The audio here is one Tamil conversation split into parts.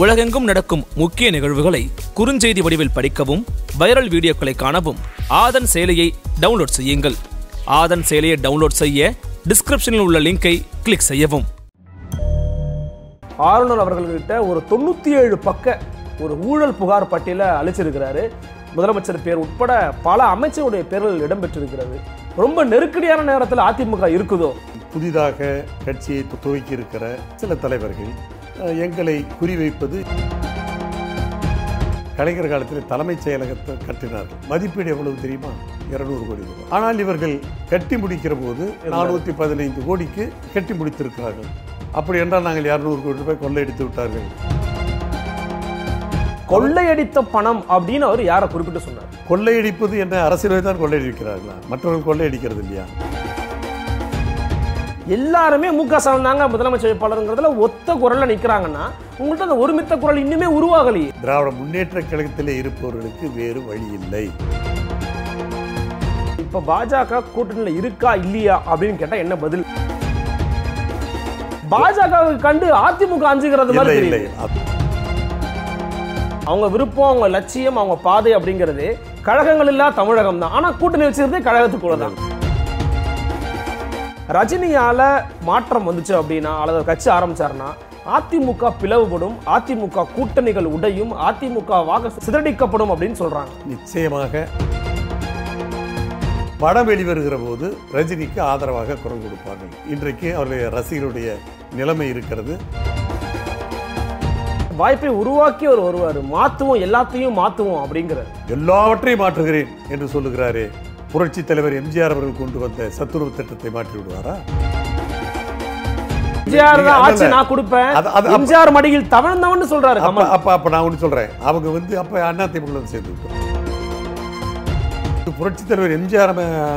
உலகெங்கும் நடக்கும் முக்கிய நிகழ்வுகளை குறுஞ்செய்தி வடிவில் படிக்கவும் வைரல் வீடியோக்களை காணவும் ஆதன் செயலியை டவுன்லோட் செய்யுங்கள் ஆதன் செயலியை டவுன்லோட் செய்ய டிஸ்கிரிப்ஷனில் உள்ள லிங்கை கிளிக் செய்யவும் ஆளுநர் அவர்கள்கிட்ட ஒரு தொண்ணூத்தி ஏழு பக்க ஒரு ஊழல் புகார் பட்டியல அழிச்சிருக்கிறாரு முதலமைச்சர் பேர் உட்பட பல அமைச்சருடைய பேர்கள் இடம்பெற்றிருக்கிறது ரொம்ப நெருக்கடியான நேரத்தில் அதிமுக இருக்குதோ புதிதாக கட்சியை துவக்கி இருக்கிற சில தலைவர்கள் எங்களை குறிவைப்பது கலைஞர் காலத்தில் தலைமைச் செயலகத்தை கட்டினார்கள் மதிப்பீடு எவ்வளவு தெரியுமா இருநூறு கோடி ரூபாய் ஆனால் இவர்கள் கட்டி முடிக்கிற போது நானூற்றி பதினைந்து கோடிக்கு கட்டி முடித்திருக்கிறார்கள் அப்படி என்றால் நாங்கள் இரநூறு கோடி ரூபாய் கொள்ளையடித்து விட்டார்கள் கொள்ளையடித்த பணம் அப்படின்னு அவர் யாரை குறிப்பிட்டு சொன்னார் கொள்ளையடிப்பது என்ன அரசியலை தான் கொள்ளையடிக்கிறார்களா மற்றவர்கள் கொள்ளையடிக்கிறது இல்லையா எல்லாருமே மு க ஸ்டாலின் தாங்க முதலமைச்சர் வேட்பாளருங்கிறதுல ஒத்த குரலில் நிற்கிறாங்கன்னா உங்கள்கிட்ட அந்த ஒருமித்த குரல் இன்னுமே உருவாகலையே திராவிட முன்னேற்ற கழகத்தில் இருப்பவர்களுக்கு வேறு வழி இல்லை இப்போ பாஜக கூட்டணியில் இருக்கா இல்லையா அப்படின்னு கேட்டால் என்ன பதில் பாஜகவை கண்டு அதிமுக அஞ்சுகிறது மாதிரி இல்லை அவங்க விருப்பம் அவங்க லட்சியம் அவங்க பாதை அப்படிங்கிறது கழகங்கள் இல்லா தமிழகம் தான் ஆனா கூட்டணி வச்சிருந்தே கழகத்துக்குள்ள தான் ரஜினியால் மாற்றம் வந்துச்சு அப்படின்னா அல்லது கட்சி ஆரம்பிச்சாருன்னா அதிமுக பிளவுபடும் அதிமுக கூட்டணிகள் உடையும் அதிமுக வாக சிதறடிக்கப்படும் அப்படின்னு சொல்கிறாங்க நிச்சயமாக படம் வெளிவருகிற போது ரஜினிக்கு ஆதரவாக குரல் கொடுப்பார்கள் இன்றைக்கு அவருடைய ரசிகருடைய நிலைமை இருக்கிறது வாய்ப்பை உருவாக்கி அவர் வருவார் மாற்றுவோம் எல்லாத்தையும் மாற்றுவோம் அப்படிங்கிறார் எல்லாவற்றையும் மாற்றுகிறேன் என்று சொல்லுகிறாரே புரட்சி தலைவர் எம்ஜிஆர் அவர்கள் கொண்டு வந்த சத்துருவ திட்டத்தை மாற்றி விடுவாரா மடியில் சொல்றாரு அப்ப அப்ப நான் சொல்றேன் அவங்க வந்து அப்ப அண்ணா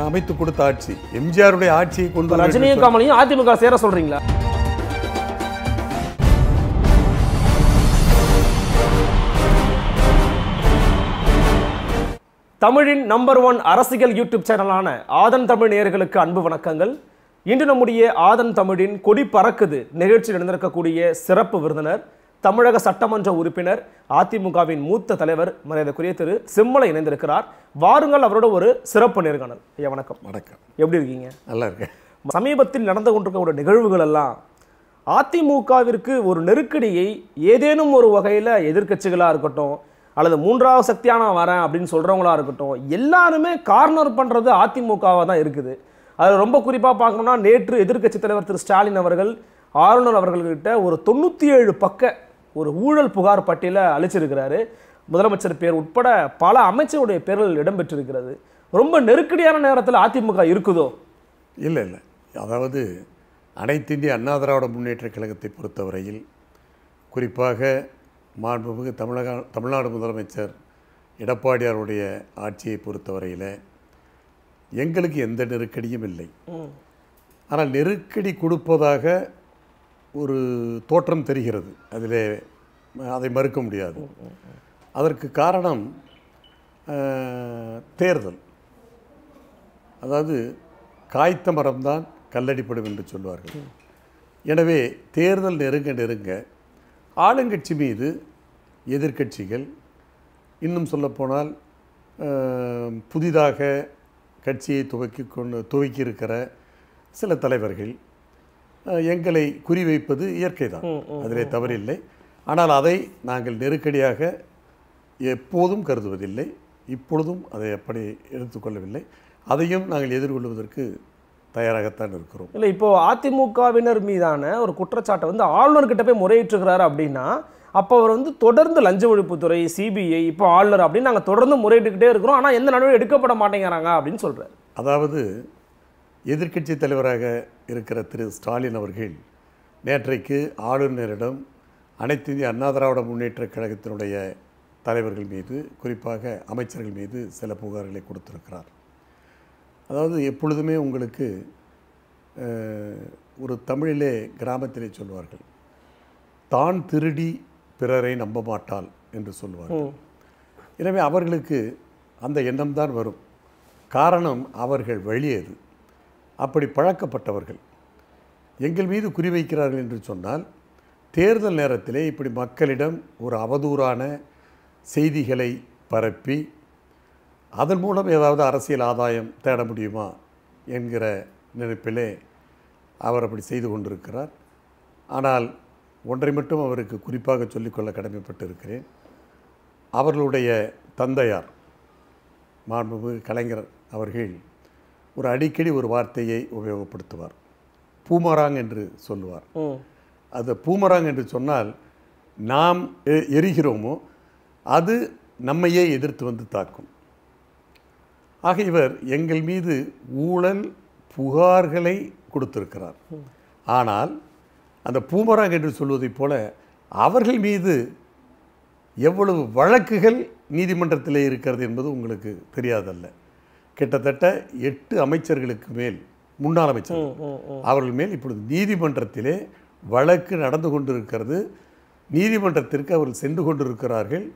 அமைத்து கொடுத்த ஆட்சி எம்ஜிஆருடைய ஆட்சியை கொண்டு ரஜினியும் காமலையும் அதிமுக சேர சொல்றீங்களா தமிழின் நம்பர் ஒன் அரசியல் யூடியூப் சேனலான ஆதன் தமிழ் நேயர்களுக்கு அன்பு வணக்கங்கள் இன்று நம்முடைய ஆதன் தமிழின் கொடி பறக்குது நிகழ்ச்சியில் நடந்திருக்கக்கூடிய சிறப்பு விருந்தினர் தமிழக சட்டமன்ற உறுப்பினர் அதிமுகவின் மூத்த தலைவர் மரியாதைக்குரிய திரு சிம்மலை இணைந்திருக்கிறார் வாருங்கள் அவரோட ஒரு சிறப்பு நேர்காணல் ஐயா வணக்கம் வணக்கம் எப்படி இருக்கீங்க நல்லா இருக்கேன் சமீபத்தில் நடந்து கொண்டிருக்கக்கூடிய நிகழ்வுகள் எல்லாம் அதிமுகவிற்கு ஒரு நெருக்கடியை ஏதேனும் ஒரு வகையில் எதிர்க்கட்சிகளாக இருக்கட்டும் அல்லது மூன்றாவது சக்தியாக நான் வரேன் அப்படின்னு சொல்கிறவங்களா இருக்கட்டும் எல்லாருமே கார்னர் பண்ணுறது அதிமுகவாக தான் இருக்குது அதில் ரொம்ப குறிப்பாக பார்க்கணும்னா நேற்று எதிர்கட்சித் தலைவர் திரு ஸ்டாலின் அவர்கள் ஆளுநர் அவர்கள்கிட்ட ஒரு தொண்ணூற்றி ஏழு பக்க ஒரு ஊழல் புகார் பட்டியலை அழிச்சிருக்கிறாரு முதலமைச்சர் பேர் உட்பட பல அமைச்சருடைய பேர்கள் இடம்பெற்றிருக்கிறது ரொம்ப நெருக்கடியான நேரத்தில் அதிமுக இருக்குதோ இல்லை இல்லை அதாவது அனைத்து அண்ணா திராவிட முன்னேற்ற கழகத்தை பொறுத்தவரையில் குறிப்பாக மாண்புமிகு தமிழக தமிழ்நாடு முதலமைச்சர் எடப்பாடியாருடைய ஆட்சியை பொறுத்தவரையில் எங்களுக்கு எந்த நெருக்கடியும் இல்லை ஆனால் நெருக்கடி கொடுப்பதாக ஒரு தோற்றம் தெரிகிறது அதில் அதை மறுக்க முடியாது அதற்கு காரணம் தேர்தல் அதாவது காய்த்த மரம்தான் கல்லடிப்படும் என்று சொல்வார்கள் எனவே தேர்தல் நெருங்க நெருங்க ஆளுங்கட்சி மீது எதிர்கட்சிகள் இன்னும் சொல்லப்போனால் புதிதாக கட்சியை துவக்கி கொண்டு துவக்கியிருக்கிற சில தலைவர்கள் எங்களை குறிவைப்பது இயற்கை தான் அதிலே தவறில்லை ஆனால் அதை நாங்கள் நெருக்கடியாக எப்போதும் கருதுவதில்லை இப்பொழுதும் அதை அப்படி எடுத்துக்கொள்ளவில்லை அதையும் நாங்கள் எதிர்கொள்வதற்கு தயாராகத்தான் இருக்கிறோம் இல்லை இப்போது அதிமுகவினர் மீதான ஒரு குற்றச்சாட்டை வந்து ஆளுநர்கிட்ட போய் முறையிட்டுருக்கிறாரு அப்படின்னா அப்போ அவர் வந்து தொடர்ந்து லஞ்ச ஒழிப்புத்துறை சிபிஐ இப்போ ஆளுநர் அப்படின்னு நாங்கள் தொடர்ந்து முறையிட்டுக்கிட்டே இருக்கிறோம் ஆனால் எந்த நடவடிக்கை எடுக்கப்பட மாட்டேங்கிறாங்க அப்படின்னு சொல்கிறார் அதாவது எதிர்கட்சி தலைவராக இருக்கிற திரு ஸ்டாலின் அவர்கள் நேற்றைக்கு ஆளுநரிடம் அனைத்து இந்திய அண்ணா திராவிட முன்னேற்ற கழகத்தினுடைய தலைவர்கள் மீது குறிப்பாக அமைச்சர்கள் மீது சில புகார்களை கொடுத்திருக்கிறார் அதாவது எப்பொழுதுமே உங்களுக்கு ஒரு தமிழிலே கிராமத்திலே சொல்வார்கள் தான் திருடி பிறரை நம்ப மாட்டாள் என்று சொல்வார்கள் எனவே அவர்களுக்கு அந்த எண்ணம் தான் வரும் காரணம் அவர்கள் வழியது அப்படி பழக்கப்பட்டவர்கள் எங்கள் மீது குறிவைக்கிறார்கள் என்று சொன்னால் தேர்தல் நேரத்திலே இப்படி மக்களிடம் ஒரு அவதூறான செய்திகளை பரப்பி அதன் மூலம் ஏதாவது அரசியல் ஆதாயம் தேட முடியுமா என்கிற நினைப்பிலே அவர் அப்படி செய்து கொண்டிருக்கிறார் ஆனால் ஒன்றை மட்டும் அவருக்கு குறிப்பாக சொல்லிக்கொள்ள கடமைப்பட்டிருக்கிறேன் அவர்களுடைய தந்தையார் மாண்புமிகு கலைஞர் அவர்கள் ஒரு அடிக்கடி ஒரு வார்த்தையை உபயோகப்படுத்துவார் பூமராங் என்று சொல்லுவார் அது பூமராங் என்று சொன்னால் நாம் எரிகிறோமோ அது நம்மையே எதிர்த்து வந்து தாக்கும் ஆக இவர் எங்கள் மீது ஊழல் புகார்களை கொடுத்திருக்கிறார் ஆனால் அந்த பூமராங் என்று சொல்வதைப் போல அவர்கள் மீது எவ்வளவு வழக்குகள் நீதிமன்றத்தில் இருக்கிறது என்பது உங்களுக்கு தெரியாதல்ல கிட்டத்தட்ட எட்டு அமைச்சர்களுக்கு மேல் முன்னாள் அமைச்சர் அவர்கள் மேல் இப்பொழுது நீதிமன்றத்திலே வழக்கு நடந்து கொண்டிருக்கிறது நீதிமன்றத்திற்கு அவர்கள் சென்று கொண்டிருக்கிறார்கள்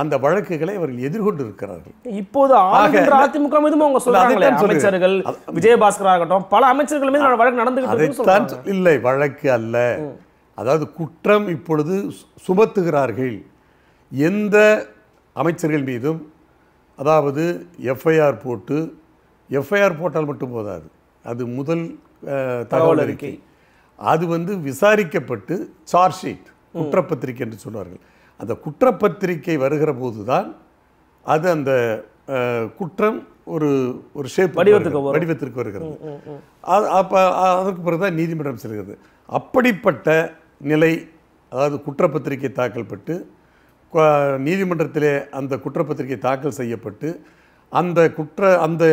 அந்த வழக்குகளை அவர்கள் எதிர்கொண்டு இருக்கிறார்கள் இப்போது அதிமுக மீதும் அவங்க சொல்றாங்களே அமைச்சர்கள் விஜயபாஸ்கர் ஆகட்டும் பல அமைச்சர்கள் மீது வழக்கு நடந்துகிட்டு இல்லை வழக்கு அல்ல அதாவது குற்றம் இப்பொழுது சுமத்துகிறார்கள் எந்த அமைச்சர்கள் மீதும் அதாவது எஃப்ஐஆர் போட்டு எஃப்ஐஆர் போட்டால் மட்டும் போதாது அது முதல் தகவல் அறிக்கை அது வந்து விசாரிக்கப்பட்டு சார்ஜ் ஷீட் குற்றப்பத்திரிக்கை என்று சொல்வார்கள் அந்த குற்றப்பத்திரிக்கை வருகிற போது தான் அது அந்த குற்றம் ஒரு ஒரு ஷேப் வடிவத்துக்கு வடிவத்திற்கு வருகிறது அது அப்போ அதற்கு பிறகு தான் நீதிமன்றம் செல்கிறது அப்படிப்பட்ட நிலை அதாவது குற்றப்பத்திரிக்கை தாக்கல் பட்டு நீதிமன்றத்திலே அந்த குற்றப்பத்திரிக்கை தாக்கல் செய்யப்பட்டு அந்த குற்ற அந்த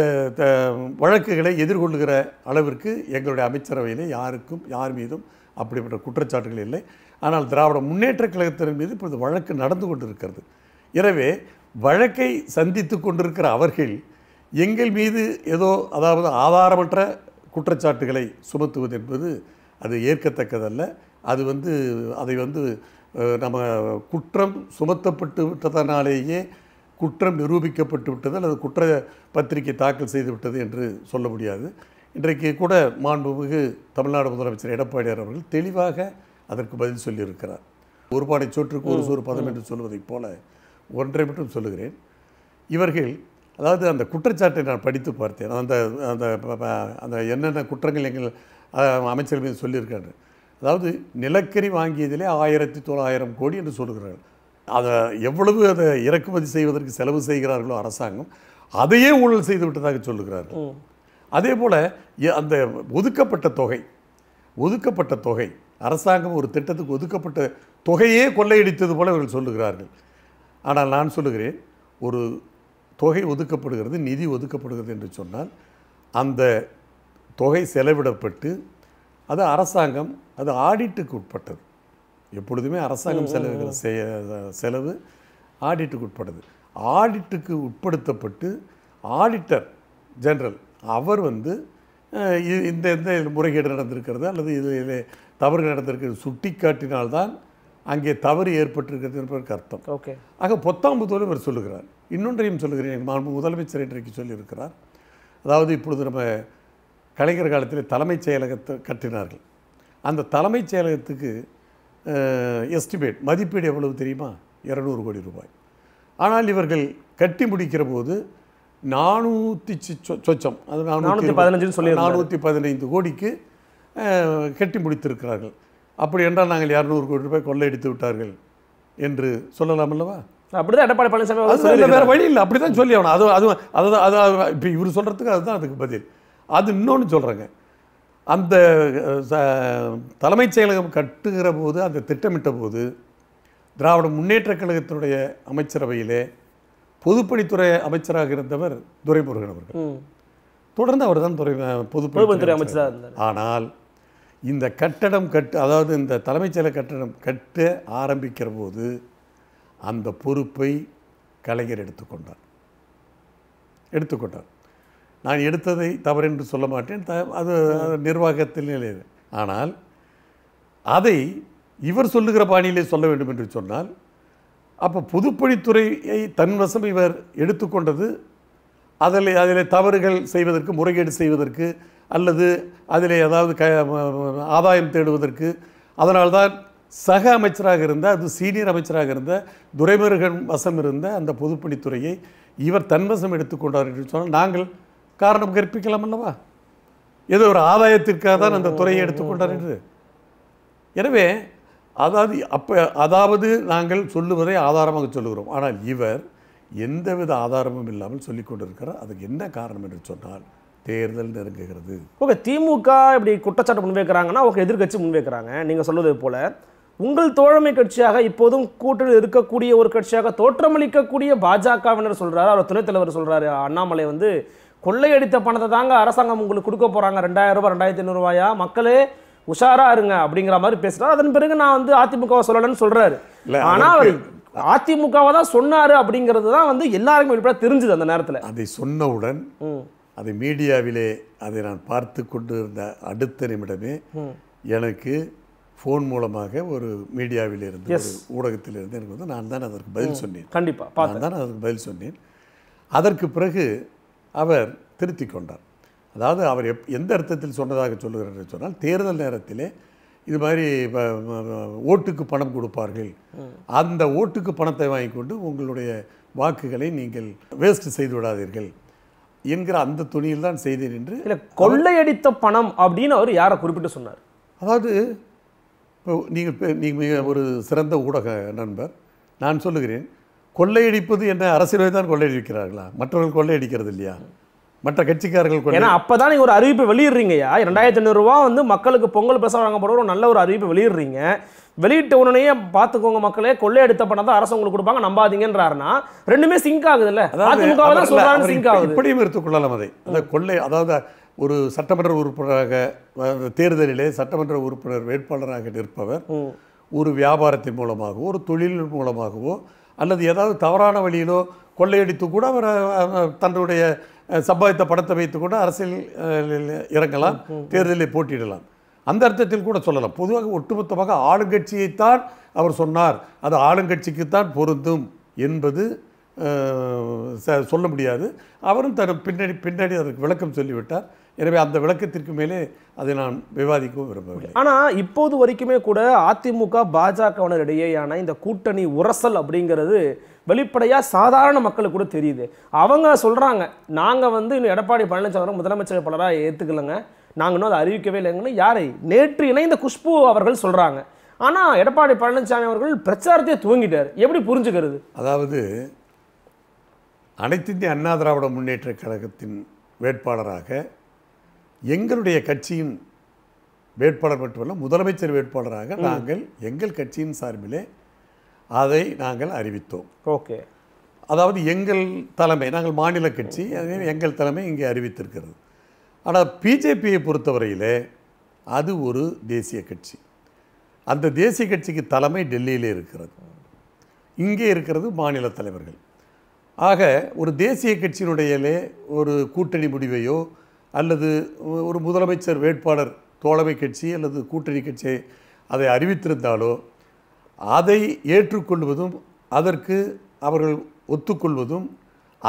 வழக்குகளை எதிர்கொள்கிற அளவிற்கு எங்களுடைய அமைச்சரவையில் யாருக்கும் யார் மீதும் அப்படிப்பட்ட குற்றச்சாட்டுகள் இல்லை ஆனால் திராவிட முன்னேற்ற கழகத்தின் மீது இப்பொழுது வழக்கு நடந்து கொண்டிருக்கிறது எனவே வழக்கை சந்தித்து கொண்டிருக்கிற அவர்கள் எங்கள் மீது ஏதோ அதாவது ஆதாரமற்ற குற்றச்சாட்டுகளை சுமத்துவது என்பது அது ஏற்கத்தக்கதல்ல அது வந்து அதை வந்து நம்ம குற்றம் சுமத்தப்பட்டு விட்டதனாலேயே குற்றம் நிரூபிக்கப்பட்டு விட்டது அல்லது குற்ற பத்திரிகை தாக்கல் செய்து விட்டது என்று சொல்ல முடியாது இன்றைக்கு கூட மாண்புமிகு தமிழ்நாடு முதலமைச்சர் எடப்பாடியார் அவர்கள் தெளிவாக அதற்கு பதில் சொல்லியிருக்கிறார் ஒரு பாடை சோற்றுக்கு ஒரு சோறு பதம் என்று சொல்வதைப் போல ஒன்றை மட்டும் சொல்லுகிறேன் இவர்கள் அதாவது அந்த குற்றச்சாட்டை நான் படித்து பார்த்தேன் அந்த அந்த அந்த என்னென்ன குற்றங்கள் எங்கள் அமைச்சர் மீது சொல்லியிருக்காரு அதாவது நிலக்கரி வாங்கியதிலே ஆயிரத்தி தொள்ளாயிரம் கோடி என்று சொல்கிறார்கள் அதை எவ்வளவு அதை இறக்குமதி செய்வதற்கு செலவு செய்கிறார்களோ அரசாங்கம் அதையே ஊழல் செய்து விட்டதாக சொல்லுகிறார்கள் அதே போல் அந்த ஒதுக்கப்பட்ட தொகை ஒதுக்கப்பட்ட தொகை அரசாங்கம் ஒரு திட்டத்துக்கு ஒதுக்கப்பட்ட தொகையே கொள்ளையடித்தது போல இவர்கள் சொல்லுகிறார்கள் ஆனால் நான் சொல்லுகிறேன் ஒரு தொகை ஒதுக்கப்படுகிறது நிதி ஒதுக்கப்படுகிறது என்று சொன்னால் அந்த தொகை செலவிடப்பட்டு அது அரசாங்கம் அது ஆடிட்டுக்கு உட்பட்டது எப்பொழுதுமே அரசாங்கம் செலவுகள் செய்ய செலவு ஆடிட்டுக்கு உட்பட்டது ஆடிட்டுக்கு உட்படுத்தப்பட்டு ஆடிட்டர் ஜெனரல் அவர் வந்து இந்த இந்த முறைகேடு நடந்திருக்கிறது அல்லது இதில் தவறுகள் நடந்திருக்கிறது சுட்டி காட்டினால்தான் அங்கே தவறு ஏற்பட்டிருக்கிறது என்பதற்கு அர்த்தம் ஓகே ஆக பொத்தாம்புத்தோடு இவர் சொல்லுகிறார் இன்னொன்றையும் சொல்லுகிறேன் மாண்பு முதலமைச்சர் இன்றைக்கு சொல்லியிருக்கிறார் அதாவது இப்பொழுது நம்ம கலைஞர் காலத்தில் தலைமைச் செயலகத்தை கட்டினார்கள் அந்த தலைமைச் செயலகத்துக்கு எஸ்டிமேட் மதிப்பீடு எவ்வளவு தெரியுமா இரநூறு கோடி ரூபாய் ஆனால் இவர்கள் கட்டி முடிக்கிற போது நானூற்றி சொச்சம் அது நானூற்றி பதினஞ்சுன்னு சொல்லி நானூற்றி பதினைந்து கோடிக்கு கட்டி முடித்திருக்கிறார்கள் அப்படி என்றால் நாங்கள் இரநூறு கோடி ரூபாய் கொள்ளை எடுத்து விட்டார்கள் என்று சொல்லலாம் அல்லவா அப்படிதான் எடப்பாடி பழனிசாமி வேறு வழி இல்லை அப்படி தான் சொல்லி ஆகணும் அது அது அதுதான் அது இப்போ இவர் சொல்கிறதுக்கு அதுதான் அதுக்கு பதில் அது இன்னொன்று சொல்கிறாங்க அந்த தலைமைச் செயலகம் கட்டுகிற போது அந்த திட்டமிட்ட போது திராவிட முன்னேற்ற கழகத்தினுடைய அமைச்சரவையிலே பொதுப்பணித்துறை அமைச்சராக இருந்தவர் துரைமுருகன் அவர்கள் தொடர்ந்து அவர் தான் துறை பொதுப்பணித்துறை அமைச்சராக இருந்தார் ஆனால் இந்த கட்டடம் கட்டு அதாவது இந்த தலைமைச் செயலக கட்டடம் கட்ட ஆரம்பிக்கிற போது அந்த பொறுப்பை கலைஞர் எடுத்துக்கொண்டார் எடுத்துக்கொண்டார் நான் எடுத்ததை என்று சொல்ல மாட்டேன் த அது நிர்வாகத்தில் நிலையது ஆனால் அதை இவர் சொல்லுகிற பாணியிலே சொல்ல வேண்டும் என்று சொன்னால் அப்போ பொதுப்பணித்துறையை தன்வசம் இவர் எடுத்துக்கொண்டது அதில் அதில் தவறுகள் செய்வதற்கு முறைகேடு செய்வதற்கு அல்லது அதில் ஏதாவது க ஆதாயம் தேடுவதற்கு அதனால்தான் சக அமைச்சராக இருந்த அது சீனியர் அமைச்சராக இருந்த துரைமுருகன் வசம் இருந்த அந்த பொதுப்பணித்துறையை இவர் தன்வசம் எடுத்துக்கொண்டார் என்று சொன்னால் நாங்கள் காரணம் கற்பிக்கலாம் அல்லவா ஏதோ ஒரு ஆதாயத்திற்காக தான் அந்த துறையை எடுத்துக்கொண்டார் என்று எனவே அதாவது அப்போ அதாவது நாங்கள் சொல்லுவதை ஆதாரமாக சொல்லுகிறோம் ஆனால் இவர் எந்தவித ஆதாரமும் இல்லாமல் சொல்லி கொண்டிருக்கிறார் அதுக்கு என்ன காரணம் என்று சொன்னால் தேர்தல் நெருங்குகிறது ஓகே திமுக இப்படி குற்றச்சாட்டு முன்வைக்கிறாங்கன்னா ஓகே எதிர்கட்சி முன்வைக்கிறாங்க நீங்கள் சொல்வது போல் உங்கள் தோழமை கட்சியாக இப்போதும் கூட்டணி இருக்கக்கூடிய ஒரு கட்சியாக தோற்றமளிக்கக்கூடிய பாஜகவினர் சொல்கிறாரு அவர் துணைத் தலைவர் சொல்கிறாரு அண்ணாமலை வந்து கொள்ளையடித்த பணத்தை தாங்க அரசாங்கம் உங்களுக்கு கொடுக்க போகிறாங்க ரெண்டாயிரம் ரூபாய் ரெண்டாயிரத்தி ஐநூறுரூவாயா மக்களே உஷாரா இருங்க அப்படிங்கிற மாதிரி பேசுறாரு அதன் பிறகு நான் வந்து அதிமுகவை சொல்லலன்னு சொல்றாரு ஆனா அவர் அதிமுகவை தான் சொன்னாரு அப்படிங்கிறது தான் வந்து எல்லாருக்கும் வெளிப்படையாக தெரிஞ்சுது அந்த நேரத்தில் அதை சொன்னவுடன் அதை மீடியாவிலே அதை நான் பார்த்து கொண்டு இருந்த அடுத்த நிமிடமே எனக்கு ஃபோன் மூலமாக ஒரு மீடியாவில் இருந்து ஊடகத்தில் இருந்து எனக்கு வந்து நான் தான் அதற்கு பதில் சொன்னேன் கண்டிப்பாக நான் தான் அதற்கு பதில் சொன்னேன் அதற்கு பிறகு அவர் திருத்தி கொண்டார் அதாவது அவர் எப் எந்த அர்த்தத்தில் சொன்னதாக சொல்லுகிறார் என்று சொன்னால் தேர்தல் நேரத்திலே இது மாதிரி ஓட்டுக்கு பணம் கொடுப்பார்கள் அந்த ஓட்டுக்கு பணத்தை வாங்கி கொண்டு உங்களுடைய வாக்குகளை நீங்கள் வேஸ்ட் செய்து விடாதீர்கள் என்கிற அந்த துணியில் தான் செய்தேன் என்று இல்லை கொள்ளையடித்த பணம் அப்படின்னு அவர் யாரை குறிப்பிட்டு சொன்னார் அதாவது நீங்கள் நீங்கள் ஒரு சிறந்த ஊடக நண்பர் நான் சொல்லுகிறேன் கொள்ளையடிப்பது என்ன அரசியலை தான் கொள்ளையடிக்கிறார்களா மற்றவர்கள் கொள்ளையடிக்கிறது இல்லையா மற்ற கட்சிக்காரர்கள் ஏன்னா அப்போ தான் நீங்கள் ஒரு அறிவிப்பை வெளியிடுறீங்கய்யா ரெண்டாயிரத்தி ஐநூறுரூவா வந்து மக்களுக்கு பொங்கல் பிரசா வழங்கப்படுற ஒரு நல்ல ஒரு அறிவிப்பை வெளியிடுறீங்க வெளியிட்ட உடனே பார்த்துக்கோங்க மக்களே கொள்ளையடித்த பணம் தான் அரசு உங்களுக்கு கொடுப்பாங்க நம்பாதீங்கன்றாருன்னா ரெண்டுமே சிங்க் ஆகுதுல்ல அதிமுக சிங்க் ஆகுது இப்படியும் எடுத்துக்கொள்ளலாம் அதை அந்த கொள்ளை அதாவது ஒரு சட்டமன்ற உறுப்பினராக தேர்தலிலே சட்டமன்ற உறுப்பினர் வேட்பாளராக நிற்பவர் ஒரு வியாபாரத்தின் மூலமாகவோ ஒரு தொழில் மூலமாகவோ அல்லது ஏதாவது தவறான வழியிலோ கொள்ளையடித்து கூட அவர் தன்னுடைய சம்பவத்தை படத்தை வைத்து கூட அரசியல் இறங்கலாம் தேர்தலில் போட்டியிடலாம் அந்த அர்த்தத்தில் கூட சொல்லலாம் பொதுவாக ஒட்டுமொத்தமாக ஆளுங்கட்சியைத்தான் அவர் சொன்னார் அது ஆளுங்கட்சிக்குத்தான் பொருந்தும் என்பது சொல்ல முடியாது அவரும் தன் பின்னாடி பின்னாடி அதற்கு விளக்கம் சொல்லிவிட்டார் எனவே அந்த விளக்கத்திற்கு மேலே அதை நான் விவாதிக்கவும் விரும்பவில்லை ஆனால் இப்போது வரைக்குமே கூட அதிமுக பாஜகவினரிடையேயான இந்த கூட்டணி உரசல் அப்படிங்கிறது வெளிப்படையாக சாதாரண மக்களுக்கு கூட தெரியுது அவங்க சொல்கிறாங்க நாங்கள் வந்து இன்னும் எடப்பாடி பழனிசாமி முதலமைச்சர் பலராக ஏற்றுக்கலைங்க நாங்கள் இன்னும் அதை அறிவிக்கவே இல்லைங்கன்னு யாரை நேற்று இணைந்த குஷ்பு அவர்கள் சொல்கிறாங்க ஆனால் எடப்பாடி பழனிசாமி அவர்கள் பிரச்சாரத்தையே துவங்கிட்டார் எப்படி புரிஞ்சுக்கிறது அதாவது இந்திய அண்ணா திராவிட முன்னேற்ற கழகத்தின் வேட்பாளராக எங்களுடைய கட்சியின் வேட்பாளர் மட்டுமல்ல முதலமைச்சர் வேட்பாளராக நாங்கள் எங்கள் கட்சியின் சார்பிலே அதை நாங்கள் அறிவித்தோம் ஓகே அதாவது எங்கள் தலைமை நாங்கள் மாநில கட்சி அதே எங்கள் தலைமை இங்கே அறிவித்திருக்கிறது ஆனால் பிஜேபியை பொறுத்தவரையில் அது ஒரு தேசிய கட்சி அந்த தேசிய கட்சிக்கு தலைமை டெல்லியிலே இருக்கிறது இங்கே இருக்கிறது மாநில தலைவர்கள் ஆக ஒரு தேசிய கட்சியினுடையிலே ஒரு கூட்டணி முடிவையோ அல்லது ஒரு முதலமைச்சர் வேட்பாளர் தோழமை கட்சி அல்லது கூட்டணி கட்சி அதை அறிவித்திருந்தாலோ அதை ஏற்றுக்கொள்வதும் அதற்கு அவர்கள் ஒத்துக்கொள்வதும்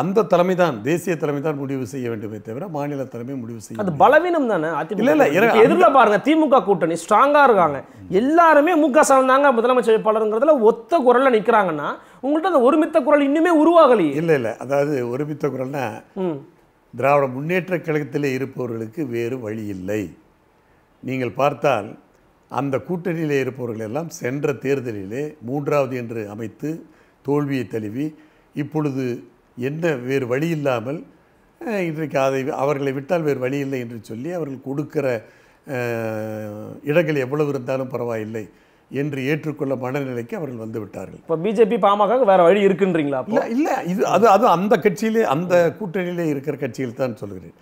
அந்த தலைமை தான் தேசிய தலைமை தான் முடிவு செய்ய வேண்டுமே தவிர மாநில தலைமை முடிவு செய்ய அது பலவீனம் தானே இல்லை இல்லை எதிரில் பாருங்க திமுக கூட்டணி ஸ்ட்ராங்காக இருக்காங்க எல்லாருமே முக சார்ந்தாங்க முதலமைச்சர் வேட்பாளருங்கிறதுல ஒத்த குரலில் நிற்கிறாங்கன்னா உங்கள்கிட்ட அந்த ஒருமித்த குரல் இன்னுமே உருவாகலையே இல்லை இல்லை அதாவது ஒருமித்த குரல்னா திராவிட முன்னேற்ற கழகத்திலே இருப்பவர்களுக்கு வேறு வழி இல்லை நீங்கள் பார்த்தால் அந்த கூட்டணியில் இருப்பவர்கள் எல்லாம் சென்ற தேர்தலிலே மூன்றாவது என்று அமைத்து தோல்வியை தழுவி இப்பொழுது என்ன வேறு வழி இல்லாமல் இன்றைக்கு அதை அவர்களை விட்டால் வேறு வழி இல்லை என்று சொல்லி அவர்கள் கொடுக்கிற இடங்கள் எவ்வளவு இருந்தாலும் பரவாயில்லை என்று ஏற்றுக்கொள்ள மனநிலைக்கு அவர்கள் வந்து விட்டார்கள் இப்போ பிஜேபி பாமக வேற வழி இருக்குன்றீங்களா இல்லை இல்லை இது அது அது அந்த கட்சியிலே அந்த கூட்டணியிலே இருக்கிற கட்சியில் தான் சொல்கிறேன்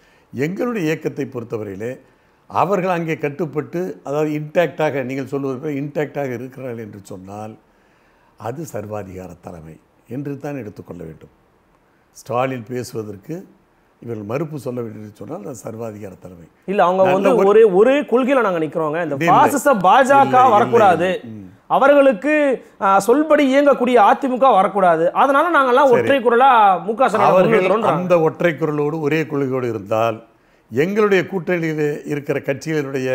எங்களுடைய இயக்கத்தை பொறுத்தவரையிலே அவர்கள் அங்கே கட்டுப்பட்டு அதாவது இன்டாக்டாக நீங்கள் சொல்வது இன்டாக்டாக இருக்கிறார்கள் என்று சொன்னால் அது சர்வாதிகார தலைமை என்று தான் எடுத்துக்கொள்ள வேண்டும் ஸ்டாலின் பேசுவதற்கு இவர்கள் மறுப்பு சொல்ல வேண்டும் சொன்னால் அது சர்வாதிகார தலைமை இல்ல அவங்க வந்து ஒரே ஒரே கொள்கையில நாங்க நிற்கிறோங்க இந்த பாசிச பாஜக வரக்கூடாது அவர்களுக்கு சொல்படி இயங்கக்கூடிய அதிமுக வரக்கூடாது அதனால நாங்கெல்லாம் ஒற்றை குரலா முக அவர்கள் அந்த ஒற்றை குரலோடு ஒரே கொள்கையோடு இருந்தால் எங்களுடைய கூட்டணியில் இருக்கிற கட்சிகளுடைய